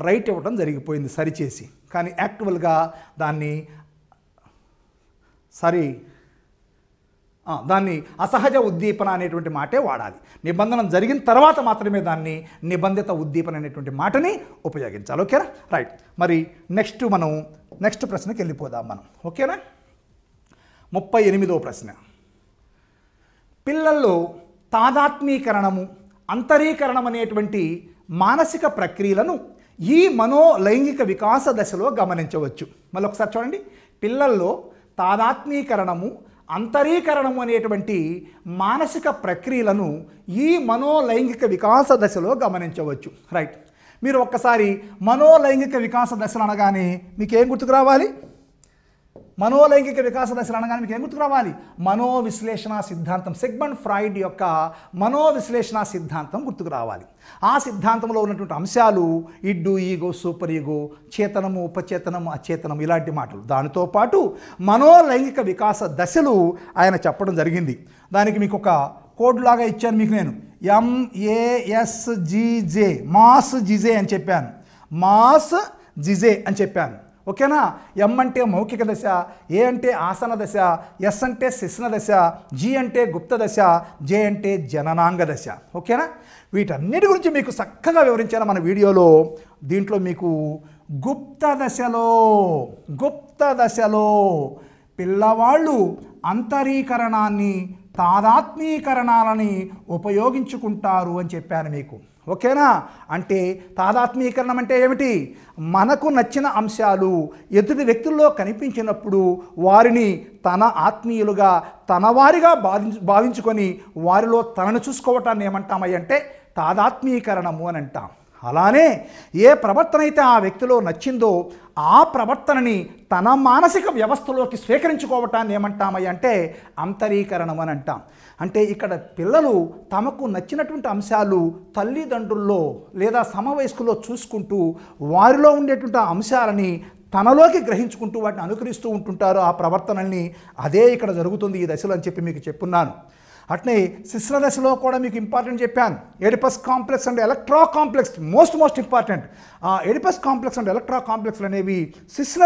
రైట్ ఇవ్వడం జరిగిపోయింది సరిచేసి కానీ యాక్చువల్గా దాన్ని సారీ దాన్ని అసహజ ఉద్దీపన అనేటువంటి మాటే వాడాలి నిబంధన జరిగిన తర్వాత మాత్రమే దాన్ని నిబంధిత ఉద్దీపన అనేటువంటి మాటని ఉపయోగించాలి ఓకేనా రైట్ మరి నెక్స్ట్ మనం నెక్స్ట్ ప్రశ్నకి వెళ్ళిపోదాం మనం ఓకేనా ముప్పై ఎనిమిదో ప్రశ్న పిల్లల్లో తాదాత్మీకరణము అంతరీకరణం అనేటువంటి మానసిక ప్రక్రియలను ఈ మనోలైంగిక వికాస దశలో గమనించవచ్చు మళ్ళీ ఒకసారి చూడండి పిల్లల్లో తాదాత్మీకరణము అంతరీకరణం అనేటువంటి మానసిక ప్రక్రియలను ఈ మనోలైంగిక వికాస దశలో గమనించవచ్చు రైట్ మీరు ఒక్కసారి మనోలైంగిక వికాస దశలు అనగానే మీకేం గుర్తుకు రావాలి మనోలైంగిక వికాస దశలు అనగానే మీకు ఏం గుర్తుకు రావాలి మనోవిశ్లేషణ సిద్ధాంతం సెగ్మెంట్ ఫ్రాయిడ్ యొక్క మనోవిశ్లేషణ సిద్ధాంతం గుర్తుకు రావాలి ఆ సిద్ధాంతంలో ఉన్నటువంటి అంశాలు ఇడ్డు ఈగో సూపర్ ఈగో చేతనము ఉపచేతనము అచేతనం ఇలాంటి మాటలు దానితో పాటు మనోలైంగిక వికాస దశలు ఆయన చెప్పడం జరిగింది దానికి మీకు ఒక కోడ్ లాగా ఇచ్చాను మీకు నేను ఎంఏఎస్జిజే మాస్ జిజే అని చెప్పాను మాస్ జిజే అని చెప్పాను ఓకేనా ఎం అంటే మౌఖిక దశ ఏ అంటే ఆసన దశ ఎస్ అంటే శిశ్న దశ జి అంటే గుప్త దశ జే అంటే జననాంగ దశ ఓకేనా వీటన్నిటి గురించి మీకు చక్కగా వివరించాను మన వీడియోలో దీంట్లో మీకు గుప్త దశలో గుప్త దశలో పిల్లవాళ్ళు అంతరీకరణాన్ని తాదాత్మీకరణాలని ఉపయోగించుకుంటారు అని చెప్పాను మీకు ఓకేనా అంటే తాదాత్మీకరణం అంటే ఏమిటి మనకు నచ్చిన అంశాలు ఎదుటి వ్యక్తుల్లో కనిపించినప్పుడు వారిని తన ఆత్మీయులుగా తన వారిగా భావించుకొని వారిలో తనను చూసుకోవటాన్ని ఏమంటామయ్యంటే తాదాత్మీకరణము అని అంటాం అలానే ఏ ప్రవర్తన అయితే ఆ వ్యక్తిలో నచ్చిందో ఆ ప్రవర్తనని తన మానసిక వ్యవస్థలోకి స్వీకరించుకోవటాన్ని ఏమంటామయ్య అంటే అంతరీకరణం అని అంటాం అంటే ఇక్కడ పిల్లలు తమకు నచ్చినటువంటి అంశాలు తల్లిదండ్రుల్లో లేదా సమవయస్కుల్లో చూసుకుంటూ వారిలో ఉండేటువంటి అంశాలని తనలోకి గ్రహించుకుంటూ వాటిని అనుకరిస్తూ ఉంటుంటారు ఆ ప్రవర్తనల్ని అదే ఇక్కడ జరుగుతుంది ఈ దశలో అని చెప్పి మీకు చెప్పున్నాను అట్నే దశలో కూడా మీకు ఇంపార్టెంట్ చెప్పాను Oedipus complex and Electra complex most most important ఆ ఎడిపస్ కాంప్లెక్స్ అండ్ ఎలక్ట్రా కాంప్లెక్స్లు అనేవి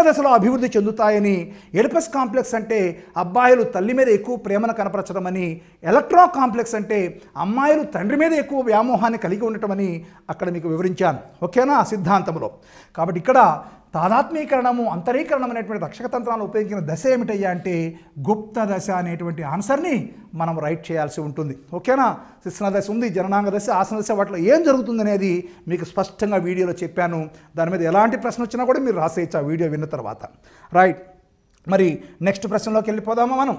దశలో అభివృద్ధి చెందుతాయని ఎడిపస్ కాంప్లెక్స్ అంటే అబ్బాయిలు తల్లి మీద ఎక్కువ ప్రేమను కనపరచడమని ఎలక్ట్రా కాంప్లెక్స్ అంటే అమ్మాయిలు తండ్రి మీద ఎక్కువ వ్యామోహాన్ని కలిగి ఉండటమని అక్కడ మీకు వివరించాను ఓకేనా సిద్ధాంతంలో కాబట్టి ఇక్కడ తాదాత్మీకరణము అంతరీకరణం అనేటువంటి రక్షక ఉపయోగించిన దశ ఏమిటయ్యా అంటే గుప్త దశ అనేటువంటి ఆన్సర్ని మనం రైట్ చేయాల్సి ఉంటుంది ఓకేనా శిక్షణ దశ ఉంది జననాంగ దశ ఆసన దశ వాటిలో ఏం జరుగుతుందనేది మీకు స్పష్టంగా వీడియోలో చెప్పాను దాని మీద ఎలాంటి ప్రశ్న వచ్చినా కూడా మీరు రాసేయచ్చు ఆ వీడియో విన్న తర్వాత రైట్ మరి నెక్స్ట్ ప్రశ్నలోకి వెళ్ళిపోదామా మనం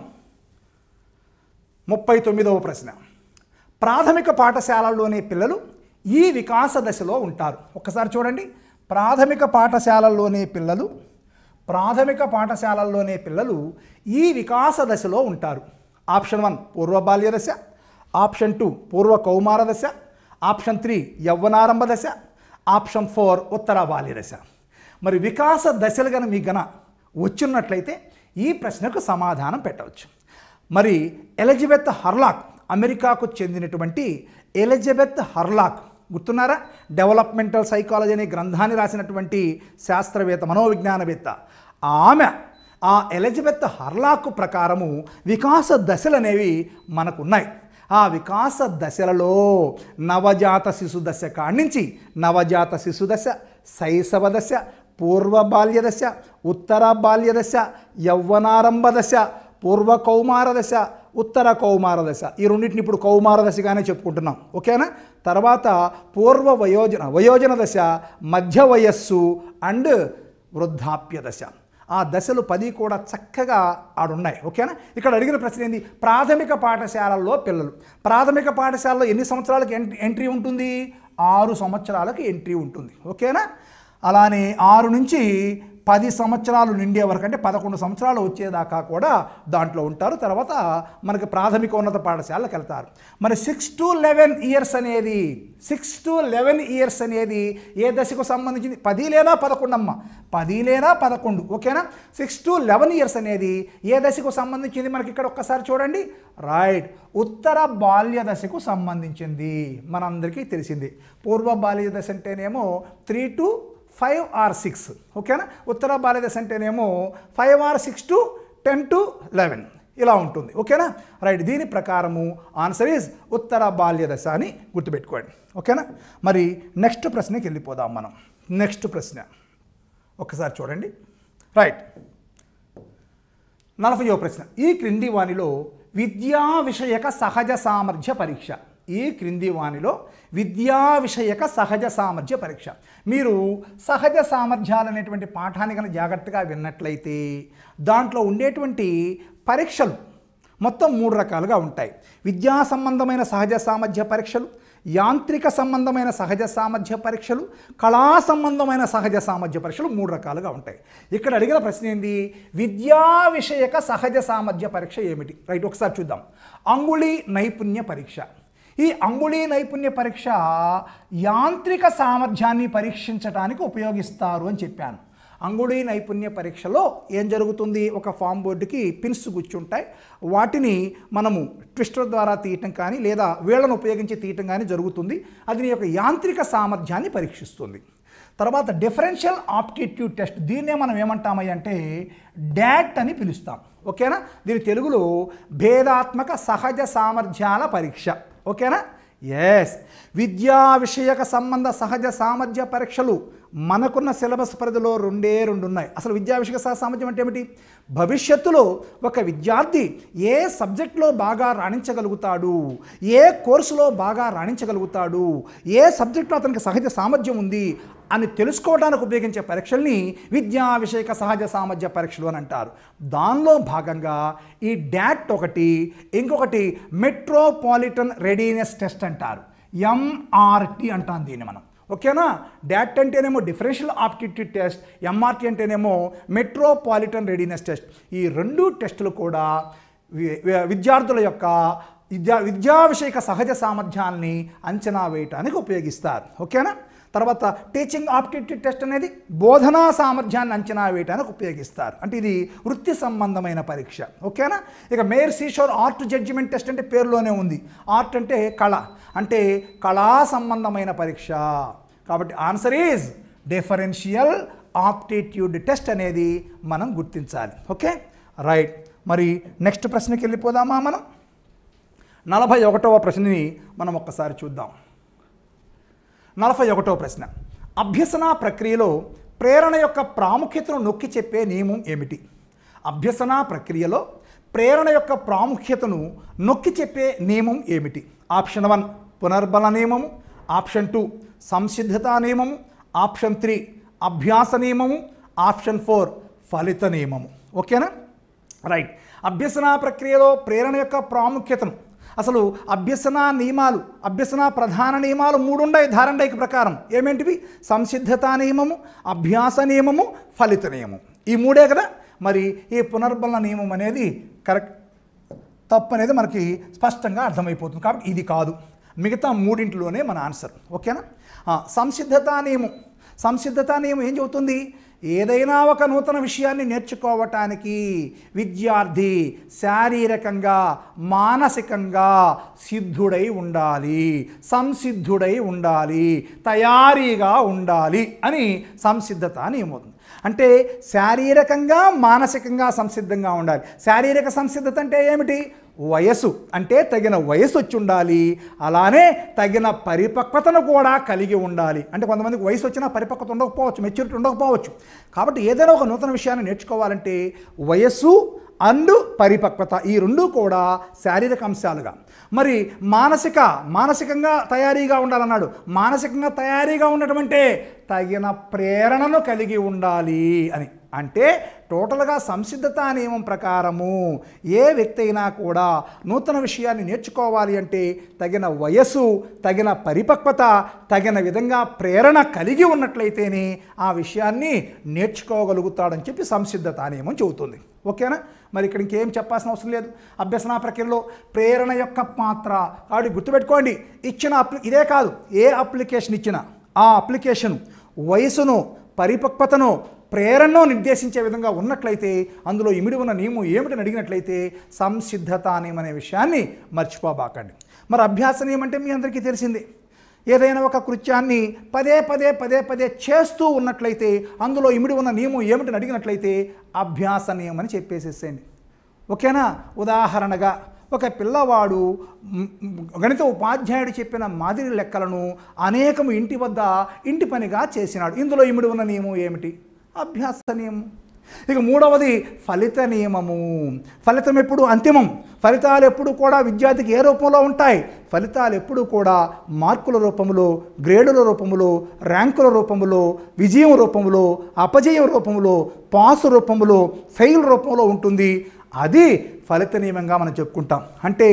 ముప్పై తొమ్మిదవ ప్రశ్న ప్రాథమిక పాఠశాలలోనే పిల్లలు ఈ వికాస దశలో ఉంటారు ఒక్కసారి చూడండి ప్రాథమిక పాఠశాలల్లోనే పిల్లలు ప్రాథమిక పాఠశాలల్లోనే పిల్లలు ఈ వికాస దశలో ఉంటారు ఆప్షన్ వన్ పూర్వ బాల్య దశ ఆప్షన్ టూ పూర్వ కౌమార దశ ఆప్షన్ త్రీ యవ్వనారంభ దశ ఆప్షన్ ఫోర్ ఉత్తర బాల్య దశ మరి వికాస దశలు గన మీ గన వచ్చినట్లయితే ఈ ప్రశ్నకు సమాధానం పెట్టవచ్చు మరి ఎలిజబెత్ హర్లాక్ అమెరికాకు చెందినటువంటి ఎలిజబెత్ హర్లాక్ గుర్తున్నారా డెవలప్మెంటల్ సైకాలజీ అనే గ్రంథాన్ని రాసినటువంటి శాస్త్రవేత్త మనోవిజ్ఞానవేత్త ఆమె ఆ ఎలిజబెత్ హర్లాక్ ప్రకారము వికాస దశలు అనేవి మనకున్నాయి ఆ వికాస దశలలో నవజాత శిశు దశ కాణించి నవజాత శిశు దశ శైశవ దశ పూర్వ బాల్య దశ ఉత్తర బాల్య దశ యౌవనారంభ దశ పూర్వ కౌమార దశ ఉత్తర కౌమారదశ ఈ రెండింటిని ఇప్పుడు దశగానే చెప్పుకుంటున్నాం ఓకేనా తర్వాత పూర్వ వయోజన వయోజన దశ మధ్య వయస్సు అండ్ వృద్ధాప్య దశ ఆ దశలు పది కూడా చక్కగా ఆడున్నాయి ఓకేనా ఇక్కడ అడిగిన ప్రశ్న ఏంది ప్రాథమిక పాఠశాలల్లో పిల్లలు ప్రాథమిక పాఠశాలలో ఎన్ని సంవత్సరాలకు ఎంట్రీ ఉంటుంది ఆరు సంవత్సరాలకు ఎంట్రీ ఉంటుంది ఓకేనా అలానే ఆరు నుంచి పది సంవత్సరాలు నిండే వరకు అంటే పదకొండు సంవత్సరాలు వచ్చేదాకా కూడా దాంట్లో ఉంటారు తర్వాత మనకి ప్రాథమికోన్నత పాఠశాలకు వెళ్తారు మరి సిక్స్ టు లెవెన్ ఇయర్స్ అనేది సిక్స్ టు లెవెన్ ఇయర్స్ అనేది ఏ దశకు సంబంధించింది పది లేదా అమ్మ పది లేదా పదకొండు ఓకేనా సిక్స్ టు లెవెన్ ఇయర్స్ అనేది ఏ దశకు సంబంధించింది మనకి ఇక్కడ ఒక్కసారి చూడండి రైట్ ఉత్తర బాల్య దశకు సంబంధించింది మనందరికీ తెలిసింది పూర్వ బాల్య దశ అంటేనేమో three to five or six ఓకేనా ఉత్తర భారతదేశం అంటేనేమో five or six to ten to eleven ఇలా ఉంటుంది ఓకేనా రైట్ దీని ప్రకారము ఆన్సర్ ఈజ్ ఉత్తర బాల్య దశ అని గుర్తుపెట్టుకోండి ఓకేనా మరి నెక్స్ట్ ప్రశ్నకి వెళ్ళిపోదాం మనం నెక్స్ట్ ప్రశ్న ఒకసారి చూడండి రైట్ నలభయో ప్రశ్న ఈ క్రింది వాణిలో విద్యా విషయక సహజ సామర్థ్య పరీక్ష ఈ క్రింది వాణిలో విద్యా విషయక సహజ సామర్థ్య పరీక్ష మీరు సహజ సామర్థ్యాలు అనేటువంటి పాఠాన్ని కనుక జాగ్రత్తగా విన్నట్లయితే దాంట్లో ఉండేటువంటి పరీక్షలు మొత్తం మూడు రకాలుగా ఉంటాయి విద్యా సంబంధమైన సహజ సామర్థ్య పరీక్షలు యాంత్రిక సంబంధమైన సహజ సామర్థ్య పరీక్షలు కళా సంబంధమైన సహజ సామర్థ్య పరీక్షలు మూడు రకాలుగా ఉంటాయి ఇక్కడ అడిగిన ప్రశ్న ఏంటి విద్యా విషయక సహజ సామర్థ్య పరీక్ష ఏమిటి రైట్ ఒకసారి చూద్దాం అంగుళి నైపుణ్య పరీక్ష ఈ అంగుళీ నైపుణ్య పరీక్ష యాంత్రిక సామర్థ్యాన్ని పరీక్షించడానికి ఉపయోగిస్తారు అని చెప్పాను అంగుళీ నైపుణ్య పరీక్షలో ఏం జరుగుతుంది ఒక ఫామ్ బోర్డుకి పిన్స్ గుచ్చుంటాయి వాటిని మనము ట్విస్టర్ ద్వారా తీయటం కానీ లేదా వీళ్ళను ఉపయోగించి తీయటం కానీ జరుగుతుంది అది నీ యొక్క యాంత్రిక సామర్థ్యాన్ని పరీక్షిస్తుంది తర్వాత డిఫరెన్షియల్ ఆప్టిట్యూడ్ టెస్ట్ దీన్నే మనం ఏమంటామంటే డాట్ అని పిలుస్తాం ఓకేనా దీని తెలుగులో భేదాత్మక సహజ సామర్థ్యాల పరీక్ష ఓకేనా ఎస్ విద్యా విషయక సంబంధ సహజ సామర్థ్య పరీక్షలు మనకున్న సిలబస్ పరిధిలో రెండే రెండు ఉన్నాయి అసలు విద్యా విషయక సహజ సామర్థ్యం అంటే ఏమిటి భవిష్యత్తులో ఒక విద్యార్థి ఏ సబ్జెక్ట్లో బాగా రాణించగలుగుతాడు ఏ కోర్సులో బాగా రాణించగలుగుతాడు ఏ సబ్జెక్ట్లో అతనికి సహజ సామర్థ్యం ఉంది అని తెలుసుకోవడానికి ఉపయోగించే పరీక్షల్ని విద్యా విషయక సహజ సామర్థ్య పరీక్షలు అని అంటారు దానిలో భాగంగా ఈ డాట్ ఒకటి ఇంకొకటి మెట్రోపాలిటన్ రెడీనెస్ టెస్ట్ అంటారు ఎంఆర్టీ అంటాం దీన్ని మనం ఓకేనా డాట్ అంటేనేమో డిఫరెన్షియల్ ఆప్టిట్యూడ్ టెస్ట్ ఎంఆర్టీ అంటేనేమో మెట్రోపాలిటన్ రెడీనెస్ టెస్ట్ ఈ రెండు టెస్టులు కూడా విద్యార్థుల యొక్క విద్యా విద్యా విషయక సహజ సామర్థ్యాల్ని అంచనా వేయటానికి ఉపయోగిస్తారు ఓకేనా తర్వాత టీచింగ్ ఆప్టిట్యూడ్ టెస్ట్ అనేది బోధనా సామర్థ్యాన్ని అంచనా వేయడానికి ఉపయోగిస్తారు అంటే ఇది వృత్తి సంబంధమైన పరీక్ష ఓకేనా ఇక Meier Seashore art judgement test అంటే పేరులోనే ఉంది ఆర్ట్ అంటే కళ అంటే కళా సంబంధమైన పరీక్ష కాబట్టి answer is differential aptitude test అనేది మనం గుర్తించాలి ఓకే రైట్ మరి నెక్స్ట్ ప్రశ్నకి వెళ్ళిపోదామా మనం నలభై ఒకటవ ప్రశ్నని మనం ఒక్కసారి చూద్దాం నలభై ఒకటో ప్రశ్న అభ్యసన ప్రక్రియలో ప్రేరణ యొక్క ప్రాముఖ్యతను నొక్కి చెప్పే నియమం ఏమిటి అభ్యసన ప్రక్రియలో ప్రేరణ యొక్క ప్రాముఖ్యతను నొక్కి చెప్పే నియమం ఏమిటి ఆప్షన్ వన్ పునర్బల నియమము ఆప్షన్ టూ సంసిద్ధతా నియమము ఆప్షన్ త్రీ అభ్యాస నియమము ఆప్షన్ ఫోర్ ఫలిత నియమము ఓకేనా రైట్ అభ్యసన ప్రక్రియలో ప్రేరణ యొక్క ప్రాముఖ్యతను అసలు అభ్యసన నియమాలు అభ్యసన ప్రధాన నియమాలు మూడుండయి ధారణైక ప్రకారం ఏమేంటివి సంసిద్ధతా నియమము అభ్యాస నియమము ఫలిత నియమం ఈ మూడే కదా మరి ఈ పునర్బల నియమం అనేది కరెక్ట్ తప్పు అనేది మనకి స్పష్టంగా అర్థమైపోతుంది కాబట్టి ఇది కాదు మిగతా మూడింటిలోనే మన ఆన్సర్ ఓకేనా సంసిద్ధతా నియమం సంసిద్ధతా నియమం ఏం చెబుతుంది ఏదైనా ఒక నూతన విషయాన్ని నేర్చుకోవటానికి విద్యార్థి శారీరకంగా మానసికంగా సిద్ధుడై ఉండాలి సంసిద్ధుడై ఉండాలి తయారీగా ఉండాలి అని సంసిద్ధత నియమవుతుంది అంటే శారీరకంగా మానసికంగా సంసిద్ధంగా ఉండాలి శారీరక సంసిద్ధత అంటే ఏమిటి వయసు అంటే తగిన వయసు వచ్చి ఉండాలి అలానే తగిన పరిపక్వతను కూడా కలిగి ఉండాలి అంటే కొంతమందికి వయసు వచ్చినా పరిపక్వత ఉండకపోవచ్చు మెచ్యూరిటీ ఉండకపోవచ్చు కాబట్టి ఏదైనా ఒక నూతన విషయాన్ని నేర్చుకోవాలంటే వయస్సు అండ్ పరిపక్వత ఈ రెండు కూడా శారీరక అంశాలుగా మరి మానసిక మానసికంగా తయారీగా ఉండాలన్నాడు మానసికంగా తయారీగా ఉండటం అంటే తగిన ప్రేరణను కలిగి ఉండాలి అని అంటే టోటల్గా సంసిద్ధతా నియమం ప్రకారము ఏ వ్యక్తి అయినా కూడా నూతన విషయాన్ని నేర్చుకోవాలి అంటే తగిన వయస్సు తగిన పరిపక్వత తగిన విధంగా ప్రేరణ కలిగి ఉన్నట్లయితేనే ఆ విషయాన్ని నేర్చుకోగలుగుతాడని చెప్పి సంసిద్ధతా నియమం చెబుతుంది ఓకేనా మరి ఇక్కడ ఇంకేం చెప్పాల్సిన అవసరం లేదు అభ్యసన ప్రక్రియలో ప్రేరణ యొక్క పాత్ర కాబట్టి గుర్తుపెట్టుకోండి ఇచ్చిన అప్లి ఇదే కాదు ఏ అప్లికేషన్ ఇచ్చినా ఆ అప్లికేషన్ వయసును పరిపక్వతను ప్రేరణను నిర్దేశించే విధంగా ఉన్నట్లయితే అందులో ఇమిడి ఉన్న నియమం ఏమిటని అడిగినట్లయితే సంసిద్ధత అనే విషయాన్ని మర్చిపోబాకండి మరి అభ్యాస నియమం అంటే మీ అందరికీ తెలిసిందే ఏదైనా ఒక కృత్యాన్ని పదే పదే పదే పదే చేస్తూ ఉన్నట్లయితే అందులో ఇమిడి ఉన్న నియమం ఏమిటని అడిగినట్లయితే అభ్యాస నియమం అని చెప్పేసేసేయండి ఓకేనా ఉదాహరణగా ఒక పిల్లవాడు గణిత ఉపాధ్యాయుడు చెప్పిన మాదిరి లెక్కలను అనేకము ఇంటి వద్ద ఇంటి పనిగా చేసినాడు ఇందులో ఇమిడి ఉన్న నియమం ఏమిటి అభ్యాస నియమం ఇక మూడవది ఫలిత నియమము ఫలితం ఎప్పుడు అంతిమం ఫలితాలు ఎప్పుడు కూడా విద్యార్థికి ఏ రూపంలో ఉంటాయి ఫలితాలు ఎప్పుడు కూడా మార్కుల రూపంలో గ్రేడుల రూపంలో ర్యాంకుల రూపంలో విజయం రూపంలో అపజయం రూపంలో పాసు రూపంలో ఫెయిల్ రూపంలో ఉంటుంది అది ఫలిత నియమంగా మనం చెప్పుకుంటాం అంటే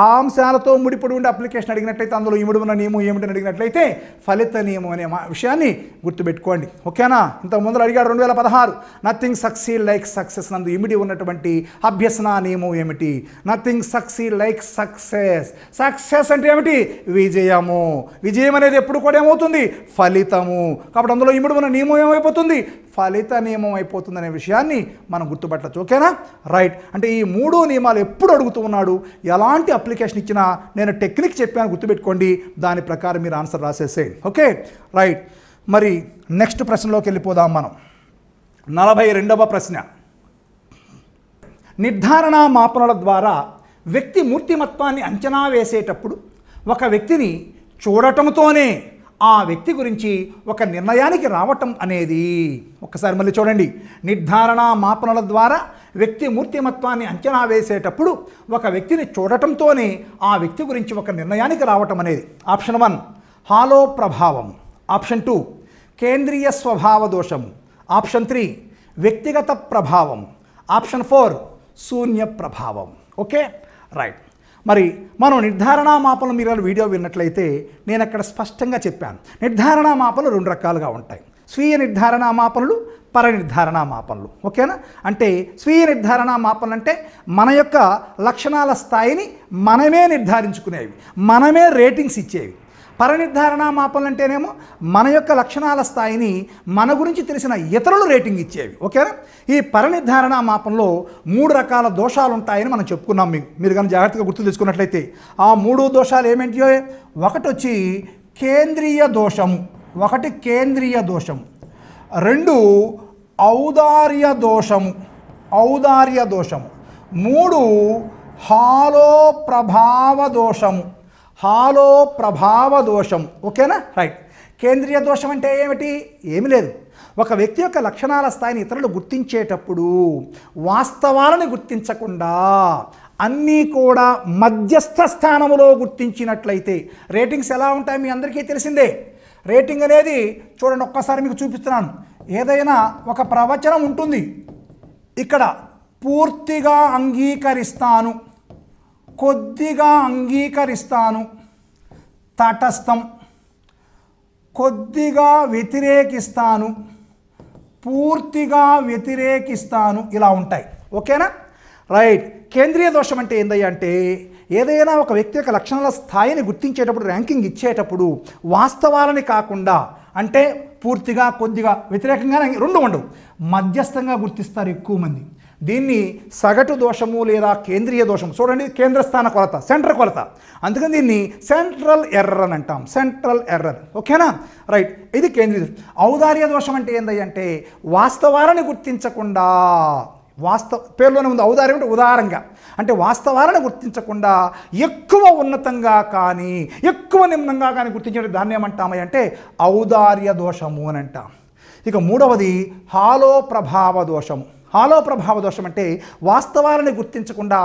ఆ అంశాలతో ముడిపడి ఉండే అప్లికేషన్ అడిగినట్లయితే అందులో ఇముడు ఉన్న నియమం ఏమిటని అడిగినట్లయితే ఫలిత నియమం అనే విషయాన్ని గుర్తుపెట్టుకోండి ఓకేనా ఇంత ముందు అడిగాడు రెండు వేల పదహారు నథింగ్ సక్సీ లైక్ సక్సెస్ నందు ఇమిడి ఉన్నటువంటి అభ్యసన నియమం ఏమిటి nothing succeeds like success success అంటే ఏమిటి విజయము విజయం అనేది ఎప్పుడు కూడా ఏమవుతుంది ఫలితము కాబట్టి అందులో ఇమిడి ఉన్న నియమం ఏమైపోతుంది ఫలిత నియమం అయిపోతుందనే విషయాన్ని మనం గుర్తుపట్టచ్చు ఓకేనా రైట్ అంటే ఈ మూడు నియమాలు ఎప్పుడు అడుగుతూ ఉన్నాడు ఎలాంటి అప్లికేషన్ ఇచ్చినా నేను టెక్నిక్ చెప్పాను గుర్తుపెట్టుకోండి దాని ప్రకారం మీరు ఆన్సర్ రాసేసేయండి ఓకే రైట్ మరి నెక్స్ట్ ప్రశ్నలోకి వెళ్ళిపోదాం మనం నలభై రెండవ ప్రశ్న నిర్ధారణ మాపనల ద్వారా వ్యక్తి మూర్తిమత్వాన్ని అంచనా వేసేటప్పుడు ఒక వ్యక్తిని చూడటంతోనే ఆ వ్యక్తి గురించి ఒక నిర్ణయానికి రావటం అనేది ఒకసారి మళ్ళీ చూడండి నిర్ధారణ మాపనల ద్వారా వ్యక్తి మూర్తిమత్వాన్ని అంచనా వేసేటప్పుడు ఒక వ్యక్తిని చూడటంతోనే ఆ వ్యక్తి గురించి ఒక నిర్ణయానికి రావటం అనేది ఆప్షన్ వన్ హాలో ప్రభావం ఆప్షన్ టూ కేంద్రీయ స్వభావ దోషం ఆప్షన్ త్రీ వ్యక్తిగత ప్రభావం ఆప్షన్ ఫోర్ శూన్య ప్రభావం ఓకే రైట్ మరి మనం నిర్ధారణ మాపలు మీరు వీడియో విన్నట్లయితే నేను అక్కడ స్పష్టంగా చెప్పాను నిర్ధారణ మాపలు రెండు రకాలుగా ఉంటాయి స్వీయ నిర్ధారణ మాపనలు పర నిర్ధారణ మాపనలు ఓకేనా అంటే స్వీయ నిర్ధారణ మాపనలు అంటే మన యొక్క లక్షణాల స్థాయిని మనమే నిర్ధారించుకునేవి మనమే రేటింగ్స్ ఇచ్చేవి పరనిర్ధారణ మాపనలు అంటేనేమో మన యొక్క లక్షణాల స్థాయిని మన గురించి తెలిసిన ఇతరులు రేటింగ్ ఇచ్చేవి ఓకేనా ఈ పరనిర్ధారణ మాపంలో మూడు రకాల దోషాలు ఉంటాయని మనం చెప్పుకున్నాం మీకు మీరు కానీ జాగ్రత్తగా గుర్తు తెచ్చుకున్నట్లయితే ఆ మూడు దోషాలు ఏమేంటియో ఒకటి వచ్చి కేంద్రీయ దోషము ఒకటి కేంద్రీయ దోషము రెండు ఔదార్య దోషము ఔదార్య దోషము మూడు హాలో ప్రభావ దోషము హాలో ప్రభావ దోషం ఓకేనా రైట్ కేంద్రీయ దోషం అంటే ఏమిటి ఏమి లేదు ఒక వ్యక్తి యొక్క లక్షణాల స్థాయిని ఇతరులు గుర్తించేటప్పుడు వాస్తవాలను గుర్తించకుండా అన్నీ కూడా మధ్యస్థ స్థానంలో గుర్తించినట్లయితే రేటింగ్స్ ఎలా ఉంటాయి మీ అందరికీ తెలిసిందే రేటింగ్ అనేది చూడండి ఒక్కసారి మీకు చూపిస్తున్నాను ఏదైనా ఒక ప్రవచనం ఉంటుంది ఇక్కడ పూర్తిగా అంగీకరిస్తాను కొద్దిగా అంగీకరిస్తాను తటస్థం కొద్దిగా వ్యతిరేకిస్తాను పూర్తిగా వ్యతిరేకిస్తాను ఇలా ఉంటాయి ఓకేనా రైట్ కేంద్రీయ దోషం అంటే ఏందయ్య అంటే ఏదైనా ఒక వ్యక్తి యొక్క లక్షణాల స్థాయిని గుర్తించేటప్పుడు ర్యాంకింగ్ ఇచ్చేటప్పుడు వాస్తవాలని కాకుండా అంటే పూర్తిగా కొద్దిగా వ్యతిరేకంగా రెండు ఉండవు మధ్యస్థంగా గుర్తిస్తారు ఎక్కువ మంది దీన్ని సగటు దోషము లేదా కేంద్రీయ దోషము చూడండి కేంద్రస్థాన కొరత సెంట్రల్ కొరత అందుకని దీన్ని సెంట్రల్ ఎర్రర్ అని అంటాం సెంట్రల్ ఎర్రర్ ఓకేనా రైట్ ఇది కేంద్రీయ ఔదార్య దోషం అంటే ఏంటంటే వాస్తవాలను గుర్తించకుండా వాస్తవ పేర్లోనే ఉంది ఔదార్యం అంటే ఉదారంగా అంటే వాస్తవాలను గుర్తించకుండా ఎక్కువ ఉన్నతంగా కానీ ఎక్కువ నిమ్నంగా కానీ గుర్తించే దాన్ని ఏమంటామై అంటే ఔదార్య దోషము అని అంటాం ఇక మూడవది హాలో ప్రభావ దోషము హాలో ప్రభావ దోషం అంటే వాస్తవాలని గుర్తించకుండా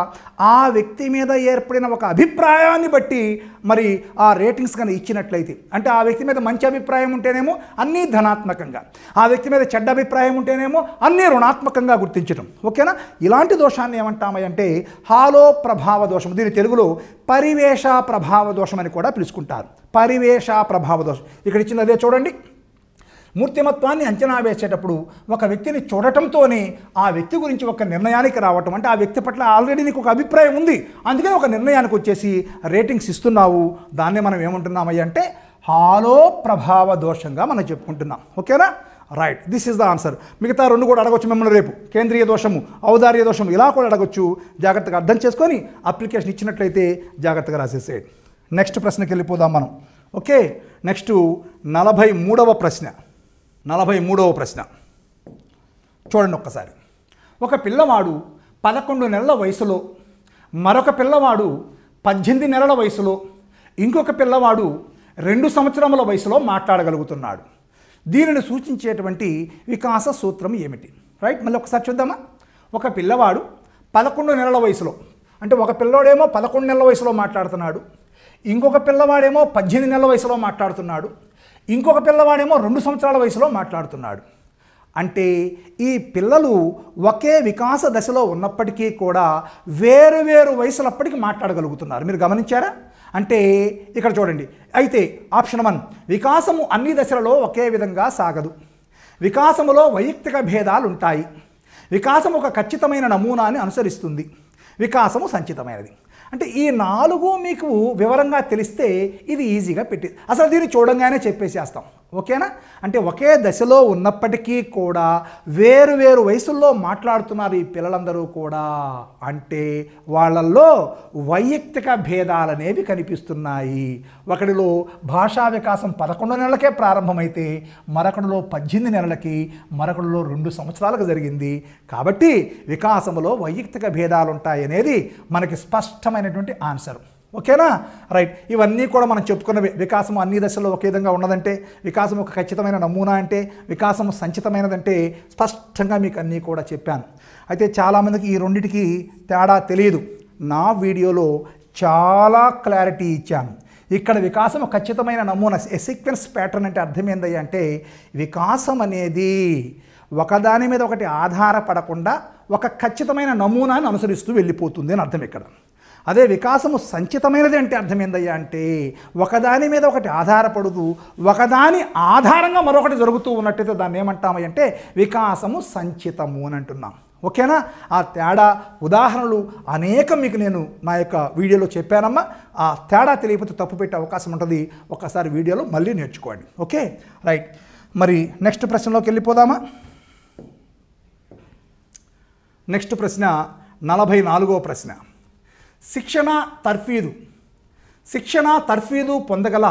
ఆ వ్యక్తి మీద ఏర్పడిన ఒక అభిప్రాయాన్ని బట్టి మరి ఆ రేటింగ్స్ కానీ ఇచ్చినట్లయితే అంటే ఆ వ్యక్తి మీద మంచి అభిప్రాయం ఉంటేనేమో అన్నీ ధనాత్మకంగా ఆ వ్యక్తి మీద చెడ్డ అభిప్రాయం ఉంటేనేమో అన్నీ రుణాత్మకంగా గుర్తించడం ఓకేనా ఇలాంటి దోషాన్ని ఏమంటామంటే హాలో ప్రభావ దోషం దీని తెలుగులో పరివేష ప్రభావ దోషం అని కూడా పిలుచుకుంటారు పరివేష ప్రభావ దోషం ఇక్కడ ఇచ్చిన అదే చూడండి మూర్తిమత్వాన్ని అంచనా వేసేటప్పుడు ఒక వ్యక్తిని చూడటంతోనే ఆ వ్యక్తి గురించి ఒక నిర్ణయానికి రావటం అంటే ఆ వ్యక్తి పట్ల ఆల్రెడీ నీకు ఒక అభిప్రాయం ఉంది అందుకని ఒక నిర్ణయానికి వచ్చేసి రేటింగ్స్ ఇస్తున్నావు దాన్నే మనం ఏమంటున్నామయ్య అంటే హాలో ప్రభావ దోషంగా మనం చెప్పుకుంటున్నాం ఓకేనా right this is the answer మిగతా రెండు కూడా అడగొచ్చు మిమ్మల్ని రేపు కేంద్రీయ దోషము ఔదార్య దోషము ఇలా కూడా అడగొచ్చు జాగ్రత్తగా అర్థం చేసుకొని అప్లికేషన్ ఇచ్చినట్లయితే జాగ్రత్తగా రాసేసేయండి నెక్స్ట్ ప్రశ్నకి వెళ్ళిపోదాం మనం ఓకే నెక్స్ట్ నలభై మూడవ ప్రశ్న నలభై మూడవ ప్రశ్న చూడండి ఒక్కసారి ఒక పిల్లవాడు పదకొండు నెలల వయసులో మరొక పిల్లవాడు పద్దెనిమిది నెలల వయసులో ఇంకొక పిల్లవాడు రెండు సంవత్సరముల వయసులో మాట్లాడగలుగుతున్నాడు దీనిని సూచించేటువంటి వికాస సూత్రం ఏమిటి రైట్ మళ్ళీ ఒకసారి చూద్దామా ఒక పిల్లవాడు పదకొండు నెలల వయసులో అంటే ఒక పిల్లోడేమో పదకొండు నెలల వయసులో మాట్లాడుతున్నాడు ఇంకొక పిల్లవాడేమో పద్దెనిమిది నెలల వయసులో మాట్లాడుతున్నాడు ఇంకొక పిల్లవాడేమో రెండు సంవత్సరాల వయసులో మాట్లాడుతున్నాడు అంటే ఈ పిల్లలు ఒకే వికాస దశలో ఉన్నప్పటికీ కూడా వేరు వేరు వయసులప్పటికీ మాట్లాడగలుగుతున్నారు మీరు గమనించారా అంటే ఇక్కడ చూడండి అయితే ఆప్షన్ వన్ వికాసము అన్ని దశలలో ఒకే విధంగా సాగదు వికాసములో వైయక్తిక భేదాలు ఉంటాయి వికాసం ఒక ఖచ్చితమైన నమూనాని అనుసరిస్తుంది వికాసము సంచితమైనది అంటే ఈ నాలుగు మీకు వివరంగా తెలిస్తే ఇది ఈజీగా పెట్టి అసలు దీన్ని చూడంగానే చెప్పేసేస్తాం ఓకేనా అంటే ఒకే దశలో ఉన్నప్పటికీ కూడా వేరు వేరు వయసుల్లో మాట్లాడుతున్నారు ఈ పిల్లలందరూ కూడా అంటే వాళ్ళల్లో వైయక్తిక భేదాలనేవి కనిపిస్తున్నాయి ఒకడిలో భాషా వికాసం పదకొండు నెలలకే ప్రారంభమైతే మరొకడిలో పద్దెనిమిది నెలలకి మరొకడిలో రెండు సంవత్సరాలకు జరిగింది కాబట్టి వికాసంలో వైయక్తిక భేదాలు ఉంటాయనేది మనకి స్పష్టమైనటువంటి ఆన్సర్ ఓకేనా రైట్ ఇవన్నీ కూడా మనం చెప్పుకున్నవి వికాసం అన్ని దశల్లో ఒకే విధంగా ఉన్నదంటే వికాసం ఒక ఖచ్చితమైన నమూనా అంటే వికాసం సంచితమైనదంటే స్పష్టంగా మీకు అన్నీ కూడా చెప్పాను అయితే చాలామందికి ఈ రెండింటికి తేడా తెలియదు నా వీడియోలో చాలా క్లారిటీ ఇచ్చాను ఇక్కడ వికాసం ఖచ్చితమైన నమూనా ఎసిక్వెన్స్ ప్యాటర్న్ అంటే అర్థం ఏందయ్యా అంటే వికాసం అనేది ఒకదాని మీద ఒకటి ఆధారపడకుండా ఒక ఖచ్చితమైన నమూనాను అనుసరిస్తూ వెళ్ళిపోతుంది అని అర్థం ఇక్కడ అదే వికాసము సంచితమైనది అంటే అర్థం ఏందయ్యా అంటే ఒకదాని మీద ఒకటి ఆధారపడదు ఒకదాని ఆధారంగా మరొకటి జరుగుతూ ఉన్నట్టయితే దాన్ని ఏమంటామయ్య అంటే వికాసము సంచితము అని అంటున్నాం ఓకేనా ఆ తేడా ఉదాహరణలు అనేకం మీకు నేను నా యొక్క వీడియోలో చెప్పానమ్మా ఆ తేడా తెలియకపోతే తప్పు పెట్టే అవకాశం ఉంటుంది ఒకసారి వీడియోలో మళ్ళీ నేర్చుకోండి ఓకే రైట్ మరి నెక్స్ట్ ప్రశ్నలోకి వెళ్ళిపోదామా నెక్స్ట్ ప్రశ్న నలభై నాలుగో ప్రశ్న శిక్షణ తర్ఫీదు శిక్షణ తర్ఫీదు పొందగల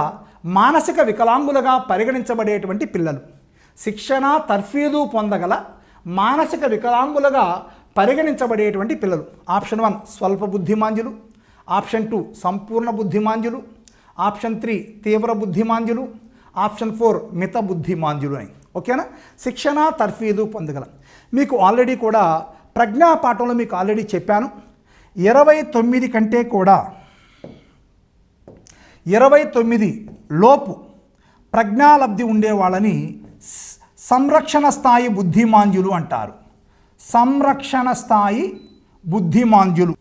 మానసిక వికలాంగులుగా పరిగణించబడేటువంటి పిల్లలు శిక్షణ తర్ఫీదు పొందగల మానసిక వికలాంగులుగా పరిగణించబడేటువంటి పిల్లలు ఆప్షన్ వన్ స్వల్ప బుద్ధిమాంజులు ఆప్షన్ టూ సంపూర్ణ బుద్ధిమాంజులు ఆప్షన్ త్రీ తీవ్ర బుద్ధిమాంజులు ఆప్షన్ ఫోర్ మిత బుద్ధిమాంజులు అని ఓకేనా శిక్షణ తర్ఫీదు పొందగల మీకు ఆల్రెడీ కూడా ప్రజ్ఞా పాఠంలో మీకు ఆల్రెడీ చెప్పాను ఇరవై తొమ్మిది కంటే కూడా ఇరవై తొమ్మిది లోపు ప్రజ్ఞాలబ్ధి ఉండే వాళ్ళని సంరక్షణ స్థాయి బుద్ధిమాంద్యులు అంటారు సంరక్షణ స్థాయి బుద్ధిమాంద్యులు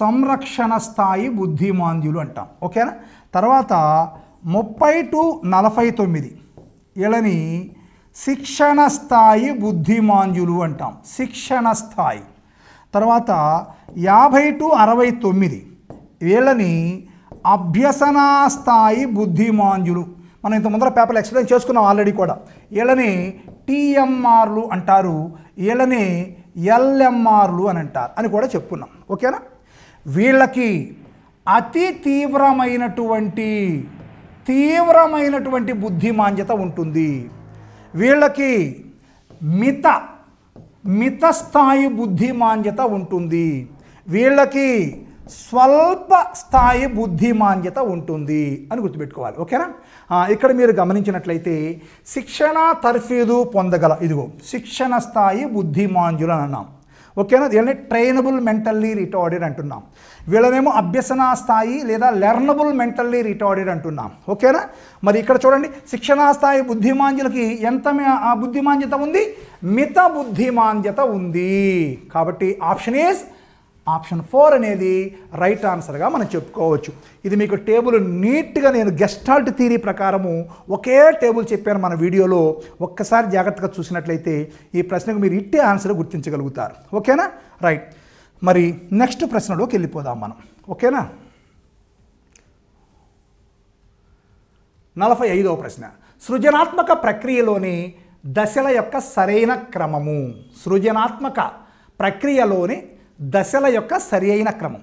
సంరక్షణ స్థాయి బుద్ధిమాంద్యులు అంటాం ఓకేనా తర్వాత ముప్పై టు నలభై తొమ్మిది వీళ్ళని శిక్షణ స్థాయి బుద్ధిమాంద్యులు అంటాం శిక్షణ స్థాయి తర్వాత యాభై టు అరవై తొమ్మిది వీళ్ళని అభ్యసనా స్థాయి బుద్ధిమాంజులు మనం ఇంత ముందర పేపర్లు ఎక్స్ప్లెయిన్ చేసుకున్నాం ఆల్రెడీ కూడా వీళ్ళని టీఎంఆర్లు అంటారు వీళ్ళని ఎల్ఎంఆర్లు అని అంటారు అని కూడా చెప్పుకున్నాం ఓకేనా వీళ్ళకి అతి తీవ్రమైనటువంటి తీవ్రమైనటువంటి బుద్ధిమాంద్యత ఉంటుంది వీళ్ళకి మిత మితస్థాయి బుద్ధిమాంద్యత ఉంటుంది వీళ్ళకి స్వల్ప స్థాయి బుద్ధిమాంద్యత ఉంటుంది అని గుర్తుపెట్టుకోవాలి ఓకేనా ఇక్కడ మీరు గమనించినట్లయితే శిక్షణ తర్ఫీదు పొందగల ఇదిగో శిక్షణ స్థాయి బుద్ధిమాంద్యులు అని అన్నాం ఓకేనా వీళ్ళని ట్రైనబుల్ మెంటల్లీ రిటార్డెడ్ అంటున్నాం వీళ్ళనేమో అభ్యసన స్థాయి లేదా లెర్నబుల్ మెంటల్లీ రిటార్డెడ్ అంటున్నాం ఓకేనా మరి ఇక్కడ చూడండి శిక్షణా స్థాయి బుద్ధిమాంద్యులకి ఎంత బుద్ధిమాంద్యత ఉంది మిత బుద్ధిమాంద్యత ఉంది కాబట్టి ఆప్షన్ ఈజ్ ఆప్షన్ ఫోర్ అనేది రైట్ ఆన్సర్గా మనం చెప్పుకోవచ్చు ఇది మీకు టేబుల్ నీట్గా నేను గెస్టాల్ట్ థీరీ ప్రకారము ఒకే టేబుల్ చెప్పాను మన వీడియోలో ఒక్కసారి జాగ్రత్తగా చూసినట్లయితే ఈ ప్రశ్నకు మీరు ఇట్టే ఆన్సర్ గుర్తించగలుగుతారు ఓకేనా రైట్ మరి నెక్స్ట్ ప్రశ్నలోకి వెళ్ళిపోదాం మనం ఓకేనా నలభై ఐదవ ప్రశ్న సృజనాత్మక ప్రక్రియలోని దశల యొక్క సరైన క్రమము సృజనాత్మక ప్రక్రియలోని దశల యొక్క సరి అయిన క్రమం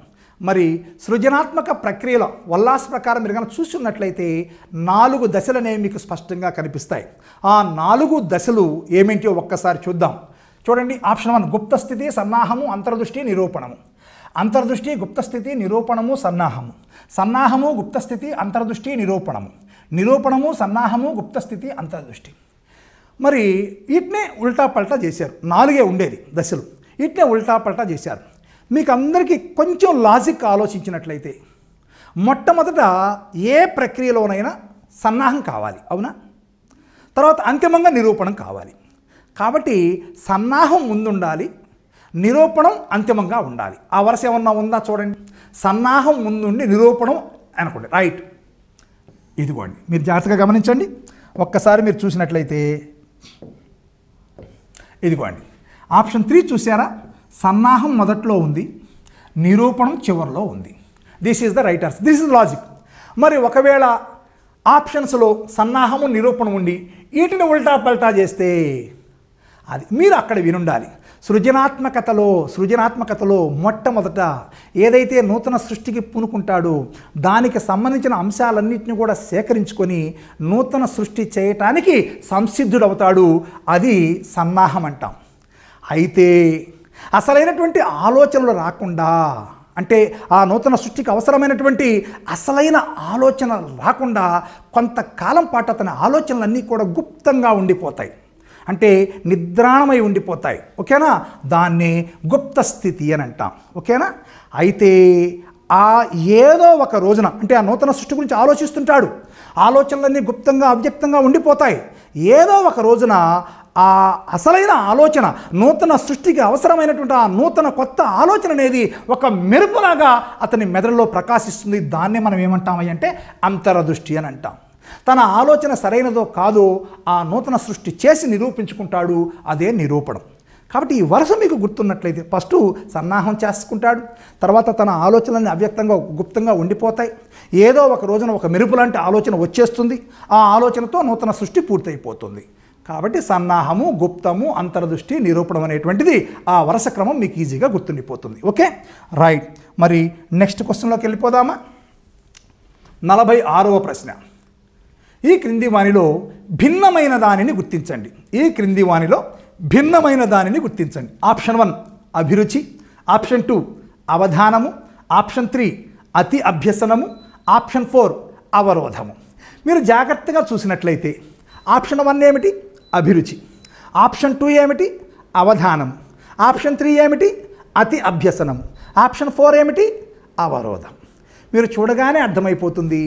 మరి సృజనాత్మక ప్రక్రియలో ఉల్లాస ప్రకారం మీరు కనుక చూస్తున్నట్లయితే నాలుగు అనేవి మీకు స్పష్టంగా కనిపిస్తాయి ఆ నాలుగు దశలు ఏమిటో ఒక్కసారి చూద్దాం చూడండి ఆప్షన్ వన్ గుప్తస్థితి సన్నాహము అంతర్దృష్టి నిరూపణము అంతర్దృష్టి గుప్తస్థితి నిరూపణము సన్నాహము సన్నాహము గుప్తస్థితి అంతర్దృష్టి నిరూపణము నిరూపణము సన్నాహము గుప్తస్థితి అంతర్దృష్టి మరి వీటినే ఉల్టా పల్టా చేశారు నాలుగే ఉండేది దశలు ఇట్లా ఉల్టాపల్టా చేశారు మీకు అందరికీ కొంచెం లాజిక్ ఆలోచించినట్లయితే మొట్టమొదట ఏ ప్రక్రియలోనైనా సన్నాహం కావాలి అవునా తర్వాత అంతిమంగా నిరూపణం కావాలి కాబట్టి సన్నాహం ముందుండాలి నిరూపణం అంతిమంగా ఉండాలి ఆ వరుస ఏమన్నా ఉందా చూడండి సన్నాహం ముందుండి నిరూపణం అనుకోండి రైట్ ఇదిగోండి మీరు జాగ్రత్తగా గమనించండి ఒక్కసారి మీరు చూసినట్లయితే ఇదిగోండి ఆప్షన్ త్రీ చూసారా సన్నాహం మొదట్లో ఉంది నిరూపణం చివరిలో ఉంది this is the writers this is logic మరి ఒకవేళ ఆప్షన్స్లో సన్నాహము నిరూపణ ఉండి వీటిని ఉల్టా పల్టా చేస్తే అది మీరు అక్కడ వినుండాలి సృజనాత్మకతలో సృజనాత్మకతలో మొట్టమొదట ఏదైతే నూతన సృష్టికి పూనుకుంటాడో దానికి సంబంధించిన అంశాలన్నింటినీ కూడా సేకరించుకొని నూతన సృష్టి చేయటానికి సంసిద్ధుడవుతాడు అది సన్నాహం అంటాం అయితే అసలైనటువంటి ఆలోచనలు రాకుండా అంటే ఆ నూతన సృష్టికి అవసరమైనటువంటి అసలైన ఆలోచన రాకుండా కొంతకాలం పాటు అతని ఆలోచనలన్నీ కూడా గుప్తంగా ఉండిపోతాయి అంటే నిద్రాణమై ఉండిపోతాయి ఓకేనా దాన్ని గుప్త స్థితి అని అంటాం ఓకేనా అయితే ఆ ఏదో ఒక రోజున అంటే ఆ నూతన సృష్టి గురించి ఆలోచిస్తుంటాడు ఆలోచనలన్నీ గుప్తంగా అవ్యక్తంగా ఉండిపోతాయి ఏదో ఒక రోజున ఆ అసలైన ఆలోచన నూతన సృష్టికి అవసరమైనటువంటి ఆ నూతన కొత్త ఆలోచన అనేది ఒక మెరుపులాగా అతని మెదడులో ప్రకాశిస్తుంది దాన్నే మనం ఏమంటామయ్య అంటే అంతరదృష్టి అని అంటాం తన ఆలోచన సరైనదో కాదో ఆ నూతన సృష్టి చేసి నిరూపించుకుంటాడు అదే నిరూపణం కాబట్టి ఈ వరుస మీకు గుర్తున్నట్లయితే ఫస్ట్ సన్నాహం చేసుకుంటాడు తర్వాత తన ఆలోచనలన్నీ అవ్యక్తంగా గుప్తంగా ఉండిపోతాయి ఏదో ఒక రోజున ఒక మెరుపు లాంటి ఆలోచన వచ్చేస్తుంది ఆ ఆలోచనతో నూతన సృష్టి పూర్తయిపోతుంది కాబట్టి సన్నాహము గుప్తము అంతర్దృష్టి నిరూపణం అనేటువంటిది ఆ వరుస క్రమం మీకు ఈజీగా గుర్తుండిపోతుంది ఓకే రైట్ మరి నెక్స్ట్ క్వశ్చన్లోకి వెళ్ళిపోదామా నలభై ఆరవ ప్రశ్న ఈ క్రింది వాణిలో భిన్నమైన దానిని గుర్తించండి ఈ క్రింది వాణిలో భిన్నమైన దానిని గుర్తించండి ఆప్షన్ వన్ అభిరుచి ఆప్షన్ టూ అవధానము ఆప్షన్ త్రీ అతి అభ్యసనము ఆప్షన్ ఫోర్ అవరోధము మీరు జాగ్రత్తగా చూసినట్లయితే ఆప్షన్ వన్ ఏమిటి అభిరుచి ఆప్షన్ టూ ఏమిటి అవధానం ఆప్షన్ త్రీ ఏమిటి అతి అభ్యసనం ఆప్షన్ ఫోర్ ఏమిటి అవరోధం మీరు చూడగానే అర్థమైపోతుంది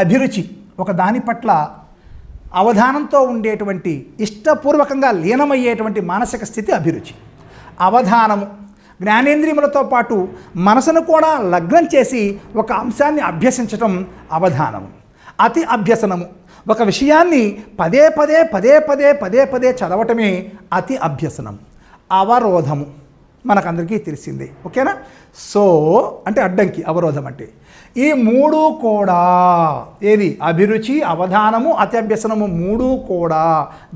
అభిరుచి ఒక దాని పట్ల అవధానంతో ఉండేటువంటి ఇష్టపూర్వకంగా లీనమయ్యేటువంటి మానసిక స్థితి అభిరుచి అవధానము జ్ఞానేంద్రియములతో పాటు మనసును కూడా లగ్నం చేసి ఒక అంశాన్ని అభ్యసించటం అవధానము అతి అభ్యసనము ఒక విషయాన్ని పదే పదే పదే పదే పదే పదే చదవటమే అతి అభ్యసనం అవరోధము మనకందరికీ తెలిసింది ఓకేనా సో అంటే అడ్డంకి అవరోధం అంటే ఈ మూడు కూడా ఏది అభిరుచి అవధానము అతి అభ్యసనము మూడు కూడా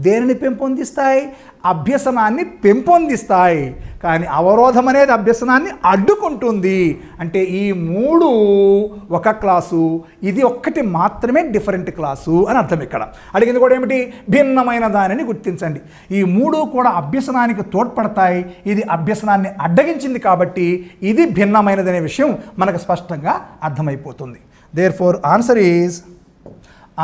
దేనిని పెంపొందిస్తాయి అభ్యసనాన్ని పెంపొందిస్తాయి కానీ అవరోధం అనేది అభ్యసనాన్ని అడ్డుకుంటుంది అంటే ఈ మూడు ఒక క్లాసు ఇది ఒక్కటి మాత్రమే డిఫరెంట్ క్లాసు అని అర్థం ఇక్కడ అడిగింది కూడా ఏమిటి భిన్నమైన దానిని గుర్తించండి ఈ మూడు కూడా అభ్యసనానికి తోడ్పడతాయి ఇది అభ్యసనాన్ని అడ్డగించింది కాబట్టి ఇది భిన్నమైనదనే విషయం మనకు స్పష్టంగా అర్థమైపోతుంది therefore answer is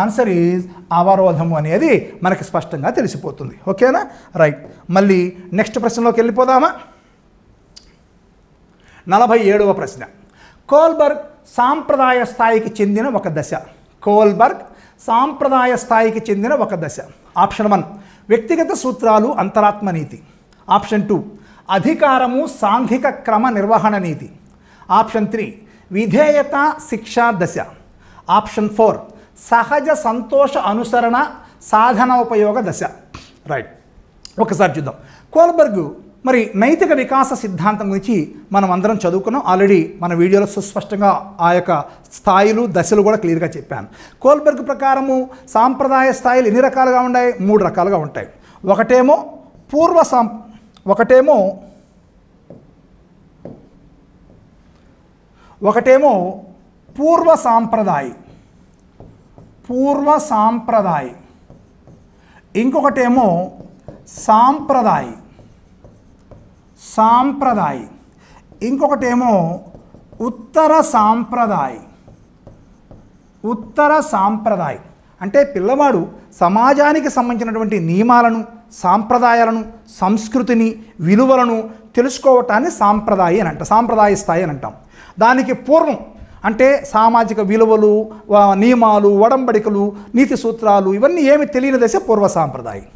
answer is అవరోధము అనేది మనకి స్పష్టంగా తెలిసిపోతుంది ఓకేనా రైట్ మళ్ళీ నెక్స్ట్ ప్రశ్నలోకి వెళ్ళిపోదామా నలభై ఏడవ ప్రశ్న కోల్బర్గ్ సాంప్రదాయ స్థాయికి చెందిన ఒక దశ కోల్బర్గ్ సాంప్రదాయ స్థాయికి చెందిన ఒక దశ ఆప్షన్ వన్ వ్యక్తిగత సూత్రాలు అంతరాత్మ నీతి ఆప్షన్ టూ అధికారము సాంఘిక క్రమ నిర్వహణ నీతి ఆప్షన్ త్రీ విధేయత శిక్షా దశ ఆప్షన్ ఫోర్ సహజ సంతోష అనుసరణ సాధన ఉపయోగ దశ రైట్ ఒకసారి చూద్దాం కోల్బర్గ్ మరి నైతిక వికాస సిద్ధాంతం గురించి మనం అందరం చదువుకున్నాం ఆల్రెడీ మన వీడియోలో సుస్పష్టంగా ఆ యొక్క స్థాయిలు దశలు కూడా క్లియర్గా చెప్పాను కోల్బర్గ్ ప్రకారము సాంప్రదాయ స్థాయిలు ఎన్ని రకాలుగా ఉన్నాయి మూడు రకాలుగా ఉంటాయి ఒకటేమో పూర్వ సాం ఒకటేమో ఒకటేమో పూర్వ సాంప్రదాయ పూర్వ సాంప్రదాయ ఇంకొకటేమో సాంప్రదాయ సాంప్రదాయ ఇంకొకటేమో ఉత్తర సాంప్రదాయ ఉత్తర సాంప్రదాయ అంటే పిల్లవాడు సమాజానికి సంబంధించినటువంటి నియమాలను సాంప్రదాయాలను సంస్కృతిని విలువలను తెలుసుకోవటాన్ని సాంప్రదాయ అని అంట సాంప్రదాయ స్థాయి అని అంటాం దానికి పూర్వం అంటే సామాజిక విలువలు నియమాలు ఒడంబడికలు నీతి సూత్రాలు ఇవన్నీ ఏమి తెలియని దశ పూర్వ సాంప్రదాయం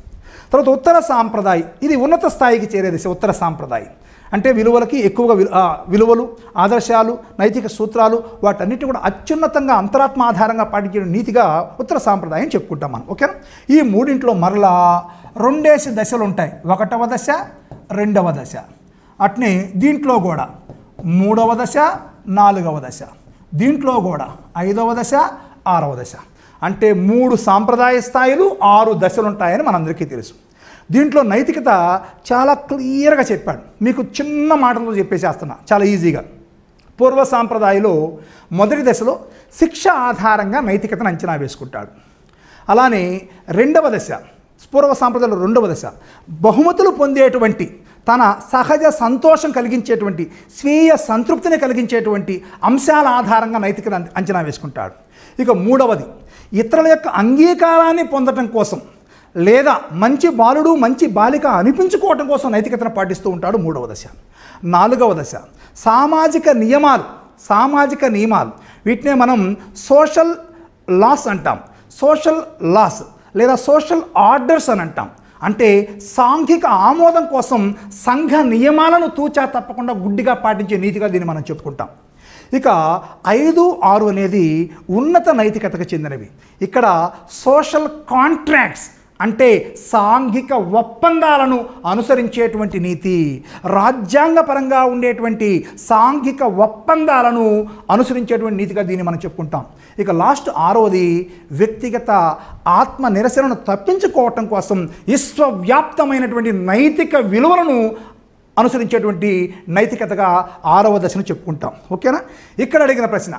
తర్వాత ఉత్తర సాంప్రదాయం ఇది ఉన్నత స్థాయికి చేరే దశ ఉత్తర సాంప్రదాయం అంటే విలువలకి ఎక్కువగా విలువలు ఆదర్శాలు నైతిక సూత్రాలు వాటన్నిటి కూడా అత్యున్నతంగా అంతరాత్మ ఆధారంగా పాటించిన నీతిగా ఉత్తర సాంప్రదాయం చెప్పుకుంటాం మనం ఓకేనా ఈ మూడింట్లో మరలా రెండేసి దశలు ఉంటాయి ఒకటవ దశ రెండవ దశ అట్నే దీంట్లో కూడా మూడవ దశ నాలుగవ దశ దీంట్లో కూడా ఐదవ దశ ఆరవ దశ అంటే మూడు సాంప్రదాయ స్థాయిలు ఆరు దశలు ఉంటాయని మనందరికీ తెలుసు దీంట్లో నైతికత చాలా క్లియర్గా చెప్పాడు మీకు చిన్న మాటలతో చెప్పేసేస్తున్నా చాలా ఈజీగా పూర్వ సాంప్రదాయలో మొదటి దశలో శిక్ష ఆధారంగా నైతికతను అంచనా వేసుకుంటాడు అలానే రెండవ దశ పూర్వ సాంప్రదాయంలో రెండవ దశ బహుమతులు పొందేటువంటి తన సహజ సంతోషం కలిగించేటువంటి స్వీయ సంతృప్తిని కలిగించేటువంటి అంశాల ఆధారంగా నైతిక అంచనా వేసుకుంటాడు ఇక మూడవది ఇతరుల యొక్క అంగీకారాన్ని పొందటం కోసం లేదా మంచి బాలుడు మంచి బాలిక అనిపించుకోవటం కోసం నైతికతను పాటిస్తూ ఉంటాడు మూడవ దశ నాలుగవ దశ సామాజిక నియమాలు సామాజిక నియమాలు వీటినే మనం సోషల్ లాస్ అంటాం సోషల్ లాస్ లేదా సోషల్ ఆర్డర్స్ అని అంటాం అంటే సాంఘిక ఆమోదం కోసం సంఘ నియమాలను తూచా తప్పకుండా గుడ్డిగా పాటించే నీతిగా దీన్ని మనం చెప్పుకుంటాం ఇక ఐదు ఆరు అనేది ఉన్నత నైతికతకు చెందినవి ఇక్కడ సోషల్ కాంట్రాక్ట్స్ అంటే సాంఘిక ఒప్పందాలను అనుసరించేటువంటి నీతి రాజ్యాంగపరంగా ఉండేటువంటి సాంఘిక ఒప్పందాలను అనుసరించేటువంటి నీతిగా దీన్ని మనం చెప్పుకుంటాం ఇక లాస్ట్ ఆరోది వ్యక్తిగత ఆత్మ నిరసనను తప్పించుకోవటం కోసం విశ్వవ్యాప్తమైనటువంటి నైతిక విలువలను అనుసరించేటువంటి నైతికతగా ఆరవ దశను చెప్పుకుంటాం ఓకేనా ఇక్కడ అడిగిన ప్రశ్న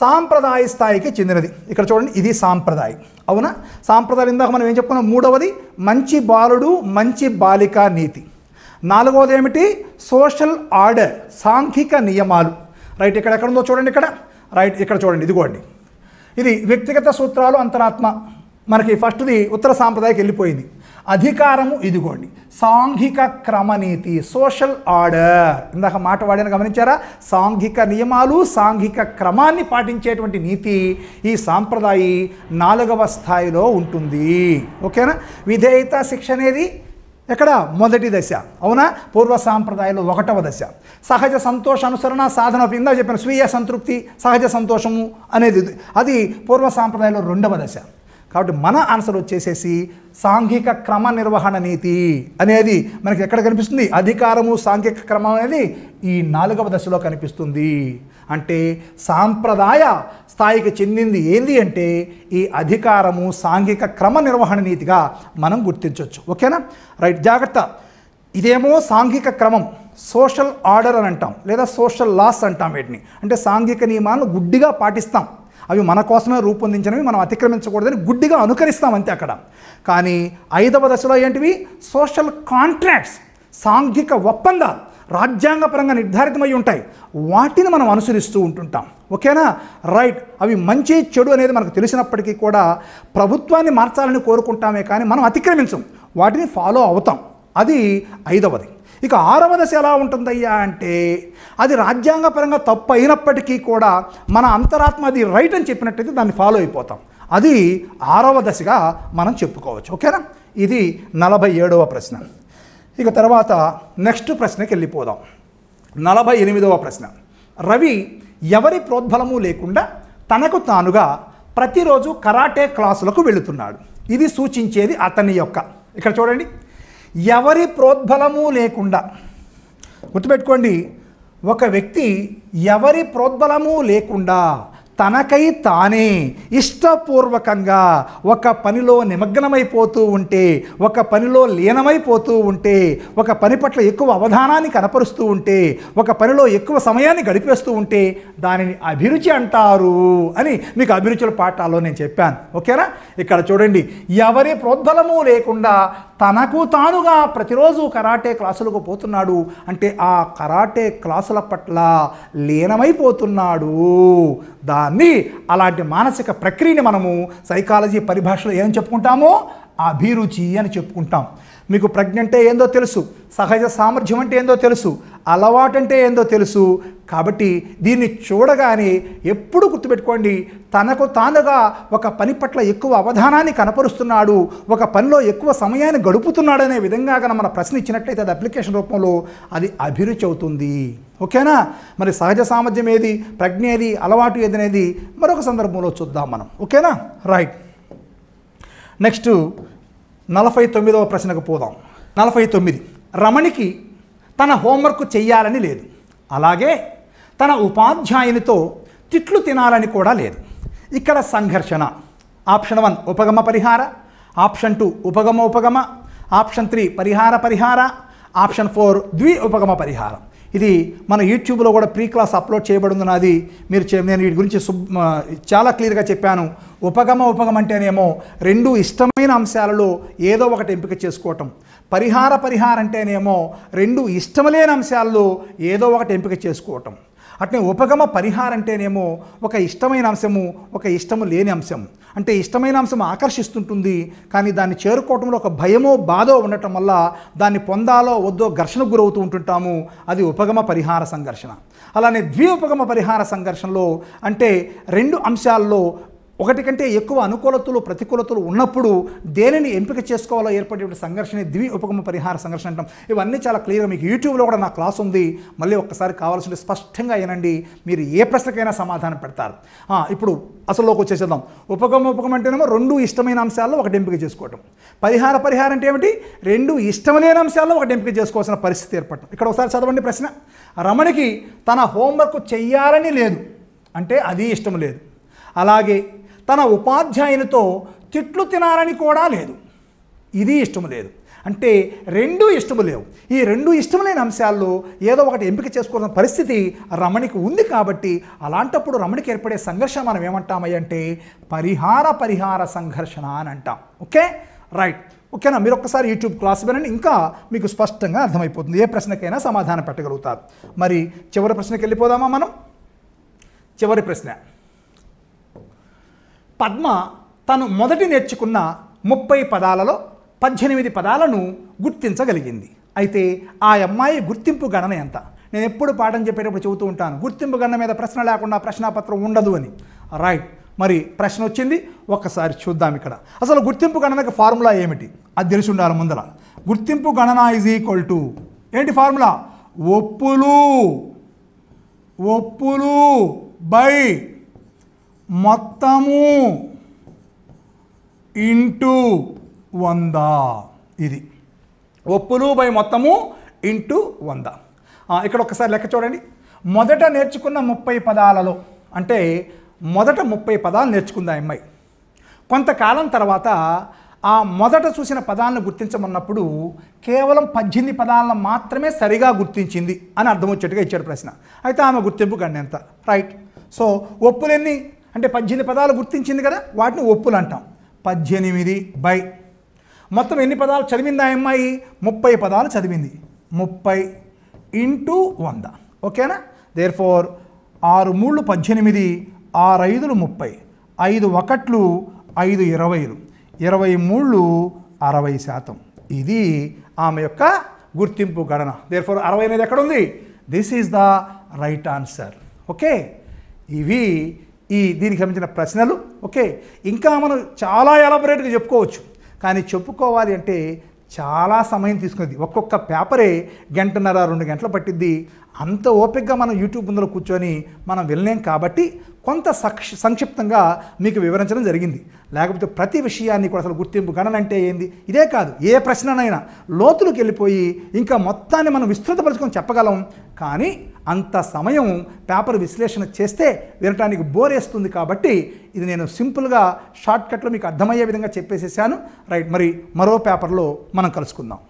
సాంప్రదాయ స్థాయికి చెందినది ఇక్కడ చూడండి ఇది సాంప్రదాయం అవునా సాంప్రదాయం ఇందాక మనం ఏం చెప్పుకున్నాం మూడవది మంచి బాలుడు మంచి బాలిక నీతి నాలుగవది ఏమిటి సోషల్ ఆర్డర్ సాంఘిక నియమాలు రైట్ ఇక్కడ ఎక్కడ ఉందో చూడండి ఇక్కడ రైట్ ఇక్కడ చూడండి ఇదిగోండి ఇది వ్యక్తిగత సూత్రాలు అంతరాత్మ మనకి ఫస్ట్ది ఉత్తర సాంప్రదాయకి వెళ్ళిపోయింది అధికారము ఇదిగోండి సాంఘిక క్రమనీతి సోషల్ ఆర్డర్ ఇందాక మాట వాడిన గమనించారా సాంఘిక నియమాలు సాంఘిక క్రమాన్ని పాటించేటువంటి నీతి ఈ సాంప్రదాయ నాలుగవ స్థాయిలో ఉంటుంది ఓకేనా విధేయత శిక్ష అనేది ఎక్కడ మొదటి దశ అవునా పూర్వ సాంప్రదాయంలో ఒకటవ దశ సహజ సంతోష అనుసరణ సాధన ఇందా చెప్పిన స్వీయ సంతృప్తి సహజ సంతోషము అనేది అది పూర్వ సాంప్రదాయంలో రెండవ దశ కాబట్టి మన ఆన్సర్ వచ్చేసేసి సాంఘిక క్రమ నిర్వహణ నీతి అనేది మనకి ఎక్కడ కనిపిస్తుంది అధికారము సాంఘిక క్రమం అనేది ఈ నాలుగవ దశలో కనిపిస్తుంది అంటే సాంప్రదాయ స్థాయికి చెందింది ఏంది అంటే ఈ అధికారము సాంఘిక క్రమ నిర్వహణ నీతిగా మనం గుర్తించవచ్చు ఓకేనా రైట్ జాగ్రత్త ఇదేమో సాంఘిక క్రమం సోషల్ ఆర్డర్ అని అంటాం లేదా సోషల్ లాస్ అంటాం వీటిని అంటే సాంఘిక నియమాలను గుడ్డిగా పాటిస్తాం అవి మన కోసమే రూపొందించినవి మనం అతిక్రమించకూడదని గుడ్డిగా అనుకరిస్తామంతే అక్కడ కానీ ఐదవ దశలో ఏంటివి సోషల్ కాంట్రాక్ట్స్ సాంఘిక ఒప్పందాలు రాజ్యాంగపరంగా నిర్ధారితమై ఉంటాయి వాటిని మనం అనుసరిస్తూ ఉంటుంటాం ఓకేనా రైట్ అవి మంచి చెడు అనేది మనకు తెలిసినప్పటికీ కూడా ప్రభుత్వాన్ని మార్చాలని కోరుకుంటామే కానీ మనం అతిక్రమించం వాటిని ఫాలో అవుతాం అది ఐదవది ఇక ఆరవ దశ ఎలా ఉంటుందయ్యా అంటే అది రాజ్యాంగపరంగా తప్పు అయినప్పటికీ కూడా మన అంతరాత్మ అది రైట్ అని చెప్పినట్టయితే దాన్ని ఫాలో అయిపోతాం అది ఆరవ దశగా మనం చెప్పుకోవచ్చు ఓకేనా ఇది నలభై ఏడవ ప్రశ్న ఇక తర్వాత నెక్స్ట్ ప్రశ్నకి వెళ్ళిపోదాం నలభై ఎనిమిదవ ప్రశ్న రవి ఎవరి ప్రోద్బలము లేకుండా తనకు తానుగా ప్రతిరోజు కరాటే క్లాసులకు వెళుతున్నాడు ఇది సూచించేది అతని యొక్క ఇక్కడ చూడండి ఎవరి ప్రోద్బలము లేకుండా గుర్తుపెట్టుకోండి ఒక వ్యక్తి ఎవరి ప్రోద్బలము లేకుండా తనకై తానే ఇష్టపూర్వకంగా ఒక పనిలో నిమగ్నమైపోతూ ఉంటే ఒక పనిలో లీనమైపోతూ ఉంటే ఒక పని పట్ల ఎక్కువ అవధానాన్ని కనపరుస్తూ ఉంటే ఒక పనిలో ఎక్కువ సమయాన్ని గడిపేస్తూ ఉంటే దానిని అభిరుచి అంటారు అని మీకు అభిరుచుల పాఠాల్లో నేను చెప్పాను ఓకేనా ఇక్కడ చూడండి ఎవరి ప్రోద్బలము లేకుండా తనకు తానుగా ప్రతిరోజు కరాటే క్లాసులకు పోతున్నాడు అంటే ఆ కరాటే క్లాసుల పట్ల లీనమైపోతున్నాడు దా అంది అలాంటి మానసిక ప్రక్రియని మనము సైకాలజీ పరిభాషలో ఏం చెప్పుకుంటామో అభిరుచి అని చెప్పుకుంటాం మీకు ప్రజ్ఞ అంటే ఏందో తెలుసు సహజ సామర్థ్యం అంటే ఏందో తెలుసు అలవాటు అంటే ఏందో తెలుసు కాబట్టి దీన్ని చూడగానే ఎప్పుడు గుర్తుపెట్టుకోండి తనకు తానుగా ఒక పని పట్ల ఎక్కువ అవధానాన్ని కనపరుస్తున్నాడు ఒక పనిలో ఎక్కువ సమయాన్ని గడుపుతున్నాడనే విధంగా కనుక మన ప్రశ్న ఇచ్చినట్లయితే అది అప్లికేషన్ రూపంలో అది అభిరుచి అవుతుంది ఓకేనా మరి సహజ సామర్థ్యం ఏది ప్రజ్ఞ ఏది అలవాటు ఏది అనేది మరొక సందర్భంలో చూద్దాం మనం ఓకేనా రైట్ నెక్స్ట్ నలభై తొమ్మిదవ ప్రశ్నకు పోదాం నలభై తొమ్మిది రమణికి తన హోంవర్క్ చెయ్యాలని లేదు అలాగే తన ఉపాధ్యాయునితో తిట్లు తినాలని కూడా లేదు ఇక్కడ సంఘర్షణ ఆప్షన్ వన్ ఉపగమ పరిహార ఆప్షన్ టూ ఉపగమ ఉపగమ ఆప్షన్ త్రీ పరిహార పరిహార ఆప్షన్ ఫోర్ ద్వి ఉపగమ పరిహారం ఇది మన యూట్యూబ్లో కూడా ప్రీ క్లాస్ అప్లోడ్ చేయబడింది నాది మీరు నేను వీటి గురించి చాలా క్లియర్గా చెప్పాను ఉపగమ ఉపగమ అంటేనేమో రెండు ఇష్టమైన అంశాలలో ఏదో ఒకటి ఎంపిక చేసుకోవటం పరిహార పరిహారం అంటేనేమో రెండు ఇష్టమలేని అంశాలలో ఏదో ఒకటి ఎంపిక చేసుకోవటం అట్నే ఉపగమ పరిహారం అంటేనేమో ఒక ఇష్టమైన అంశము ఒక ఇష్టము లేని అంశం అంటే ఇష్టమైన అంశం ఆకర్షిస్తుంటుంది కానీ దాన్ని చేరుకోవటంలో ఒక భయమో బాధో ఉండటం వల్ల దాన్ని పొందాలో వద్దో ఘర్షణకు గురవుతూ ఉంటుంటాము అది ఉపగమ పరిహార సంఘర్షణ అలానే ద్వి ఉపగమ పరిహార సంఘర్షణలో అంటే రెండు అంశాల్లో ఒకటి కంటే ఎక్కువ అనుకూలతలు ప్రతికూలతలు ఉన్నప్పుడు దేనిని ఎంపిక చేసుకోవాలో ఏర్పడే సంఘర్షణ ద్వి ఉపగమ పరిహార సంఘర్షణ అంటాం ఇవన్నీ చాలా క్లియర్గా మీకు యూట్యూబ్లో కూడా నా క్లాస్ ఉంది మళ్ళీ ఒక్కసారి కావాల్సింది స్పష్టంగా వినండి మీరు ఏ ప్రశ్నకైనా సమాధానం పెడతారు ఇప్పుడు అసలులోకి వచ్చేసేద్దాం ఉపగమ ఉపగమ అంటేనేమో రెండు ఇష్టమైన అంశాల్లో ఒకటి ఎంపిక చేసుకోవటం పరిహార పరిహారం అంటే ఏమిటి రెండు ఇష్టమైన అంశాల్లో ఒకటి ఎంపిక చేసుకోవాల్సిన పరిస్థితి ఏర్పడటం ఇక్కడ ఒకసారి చదవండి ప్రశ్న రమణికి తన హోంవర్క్ చెయ్యాలని లేదు అంటే అది ఇష్టం లేదు అలాగే తన ఉపాధ్యాయునితో తిట్లు తినాలని కూడా లేదు ఇది ఇష్టము లేదు అంటే రెండూ ఇష్టము లేవు ఈ రెండు ఇష్టములైన అంశాల్లో ఏదో ఒకటి ఎంపిక చేసుకున్న పరిస్థితి రమణికి ఉంది కాబట్టి అలాంటప్పుడు రమణికి ఏర్పడే సంఘర్షణ మనం అంటే పరిహార పరిహార సంఘర్షణ అని అంటాం ఓకే రైట్ ఓకేనా మీరు ఒక్కసారి యూట్యూబ్ క్లాస్ వినండి ఇంకా మీకు స్పష్టంగా అర్థమైపోతుంది ఏ ప్రశ్నకైనా సమాధానం పెట్టగలుగుతారు మరి చివరి ప్రశ్నకి వెళ్ళిపోదామా మనం చివరి ప్రశ్న పద్మ తను మొదటి నేర్చుకున్న ముప్పై పదాలలో పద్దెనిమిది పదాలను గుర్తించగలిగింది అయితే ఆ అమ్మాయి గుర్తింపు గణన ఎంత నేను ఎప్పుడు పాఠం చెప్పేటప్పుడు చెబుతూ ఉంటాను గుర్తింపు గణన మీద ప్రశ్న లేకుండా ప్రశ్నాపత్రం ఉండదు అని రైట్ మరి ప్రశ్న వచ్చింది ఒక్కసారి చూద్దాం ఇక్కడ అసలు గుర్తింపు గణనకు ఫార్ములా ఏమిటి అది తెలిసి ఉండాలి ముందర గుర్తింపు గణన ఈజ్ ఈక్వల్ టు ఏంటి ఫార్ములా ఒప్పులు ఒప్పులు బై మొత్తము ఇంటూ వంద ఇది ఒప్పులు బై మొత్తము ఇంటూ వంద ఇక్కడ ఒకసారి లెక్క చూడండి మొదట నేర్చుకున్న ముప్పై పదాలలో అంటే మొదట ముప్పై పదాలు నేర్చుకుంది ఆ అమ్మాయి కొంతకాలం తర్వాత ఆ మొదట చూసిన పదాలను గుర్తించమన్నప్పుడు కేవలం పద్దెనిమిది పదాలను మాత్రమే సరిగా గుర్తించింది అని అర్థం వచ్చేట్టుగా ఇచ్చాడు ప్రశ్న అయితే ఆమె గుర్తింపు కండి అంత రైట్ సో ఎన్ని అంటే పద్దెనిమిది పదాలు గుర్తించింది కదా వాటిని ఒప్పులు అంటాం పద్దెనిమిది బై మొత్తం ఎన్ని పదాలు చదివింది ఆ అమ్మాయి ముప్పై పదాలు చదివింది ముప్పై ఇంటూ వంద ఓకేనా దేర్ ఫోర్ ఆరు మూళ్ళు పద్దెనిమిది ఆరు ఐదులు ముప్పై ఐదు ఒకట్లు ఐదు ఇరవైలు ఇరవై మూళ్ళు అరవై శాతం ఇది ఆమె యొక్క గుర్తింపు గణన దేర్ ఫోర్ అరవై అనేది ఎక్కడుంది this is the right answer okay ఇవి ఈ దీనికి సంబంధించిన ప్రశ్నలు ఓకే ఇంకా మనం చాలా ఎలబరేట్గా చెప్పుకోవచ్చు కానీ చెప్పుకోవాలి అంటే చాలా సమయం తీసుకుంది ఒక్కొక్క పేపరే గంటన్నర రెండు గంటలు పట్టింది అంత ఓపిక్గా మనం యూట్యూబ్ ముందర కూర్చొని మనం వెళ్ళలేం కాబట్టి కొంత సంక్షిప్తంగా మీకు వివరించడం జరిగింది లేకపోతే ప్రతి విషయాన్ని కూడా అసలు గుర్తింపు గణన అంటే ఏంది ఇదే కాదు ఏ ప్రశ్ననైనా లోతులకు వెళ్ళిపోయి ఇంకా మొత్తాన్ని మనం విస్తృతపరచుకొని చెప్పగలం కానీ అంత సమయం పేపర్ విశ్లేషణ చేస్తే వినటానికి బోరేస్తుంది కాబట్టి ఇది నేను సింపుల్గా షార్ట్కట్లో మీకు అర్థమయ్యే విధంగా చెప్పేసేసాను రైట్ మరి మరో పేపర్లో మనం కలుసుకుందాం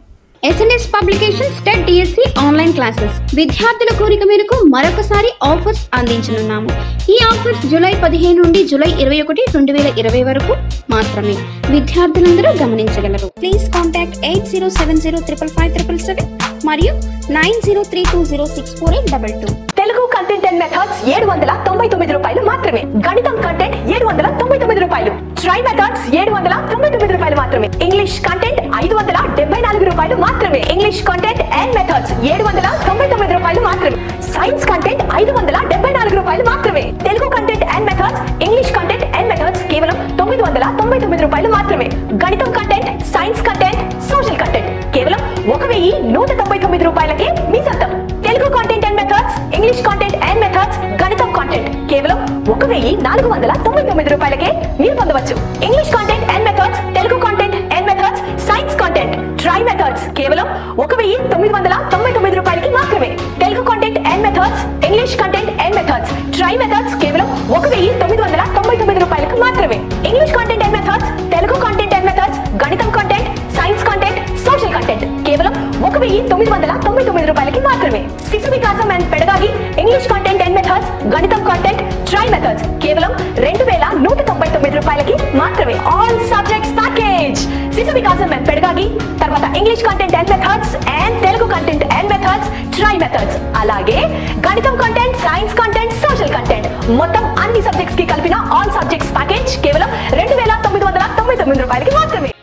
SNS publications TET DSC online classes విద్యార్థుల కోరిక మేరకు మరొకసారి ఆఫర్స్ అందించనున్నాము ఈ ఆఫర్స్ జూలై పదిహేను నుండి జూలై ఇరవై ఒకటి రెండు వేల ఇరవై వరకు మాత్రమే విద్యార్థులందరూ గమనించగలరు please contact eight zero seven zero triple five triple seven మరియు nine zero three two zero six four eight double two Telugu content and methods ఏడు వందల తొంభై తొమ్మిది రూపాయలు మాత్రమే గణితం కంటెంట్ ఏడు వందల తొంభై తొమ్మిది రూపాయలు ట్రై మెథడ్స్ ఏడు వందల తొంభై తొమ్మిది రూపాయలు మాత్రమే ఇంగ్లీష్ కంటెంట్ ఐదు వందల డెబ్బై నాలుగు రూపాయలు మాత్రమే ఇంగ్లీష్ కంటెంట్ అండ్ మెథడ్స్ ఏడు వందల తొంభై తొమ్మిది రూపాయలు మాత్రమే సైన్స్ కంటెంట్ ఐదు వందల డెబ్బై నాలుగు రూపాయలు మాత్రమే Telugu content and methods English content and methods కేవలం తొమ్మిది వందల తొంభై తొమ్మిది రూపాయలు మాత్రమే గణితం content science content social content కేవలం ఒక వెయ్యి నూట తొంభై తొమ్మిది రూపాయలకే మీ సొంతం Telugu content and methods English content and methods గణితం కాంటెంట్ కేవలం ఒక వెయ్యి నాలుగు వందల తొంభై తొమ్మిది రూపాయలకే మీరు పొందవచ్చు English content and methods Telugu content and methods science content try methods కేవలం ఒక వెయ్యి తొమ్మిది వందల తొంభై తొమ్మిది రూపాయలకి మాత్రమే Telugu content and methods English content and methods try methods కేవలం ఒక వెయ్యి తొమ్మిది వందల ఒకవెయ్యి తొమ్మిది వందల తొంభై తొమ్మిది రూపాయలకి మాత్రమే శిశు వికాసం and pedagogy English content ten methods గణితం కాంటెంట్ ట్రై మెథడ్స్ కేవలం రెండు వేల నూట తొంభై తొమ్మిది రూపాయలకి మాత్రమే ఆల్ సబ్జెక్ట్స్ ప్యాకేజ్ శిశు వికాసం అండ్ పెడగాగి తర్వాత English content and methods and Telugu content and methods try methods అలాగే గణితం content science content social content మొత్తం అన్ని సబ్జెక్ట్స్ కి కలిపిన ఆల్ సబ్జెక్ట్స్ ప్యాకేజ్ కేవలం రెండు వేల తొమ్మిది వందల తొంభై తొమ్మిది రూపాయలకి మాత్రమే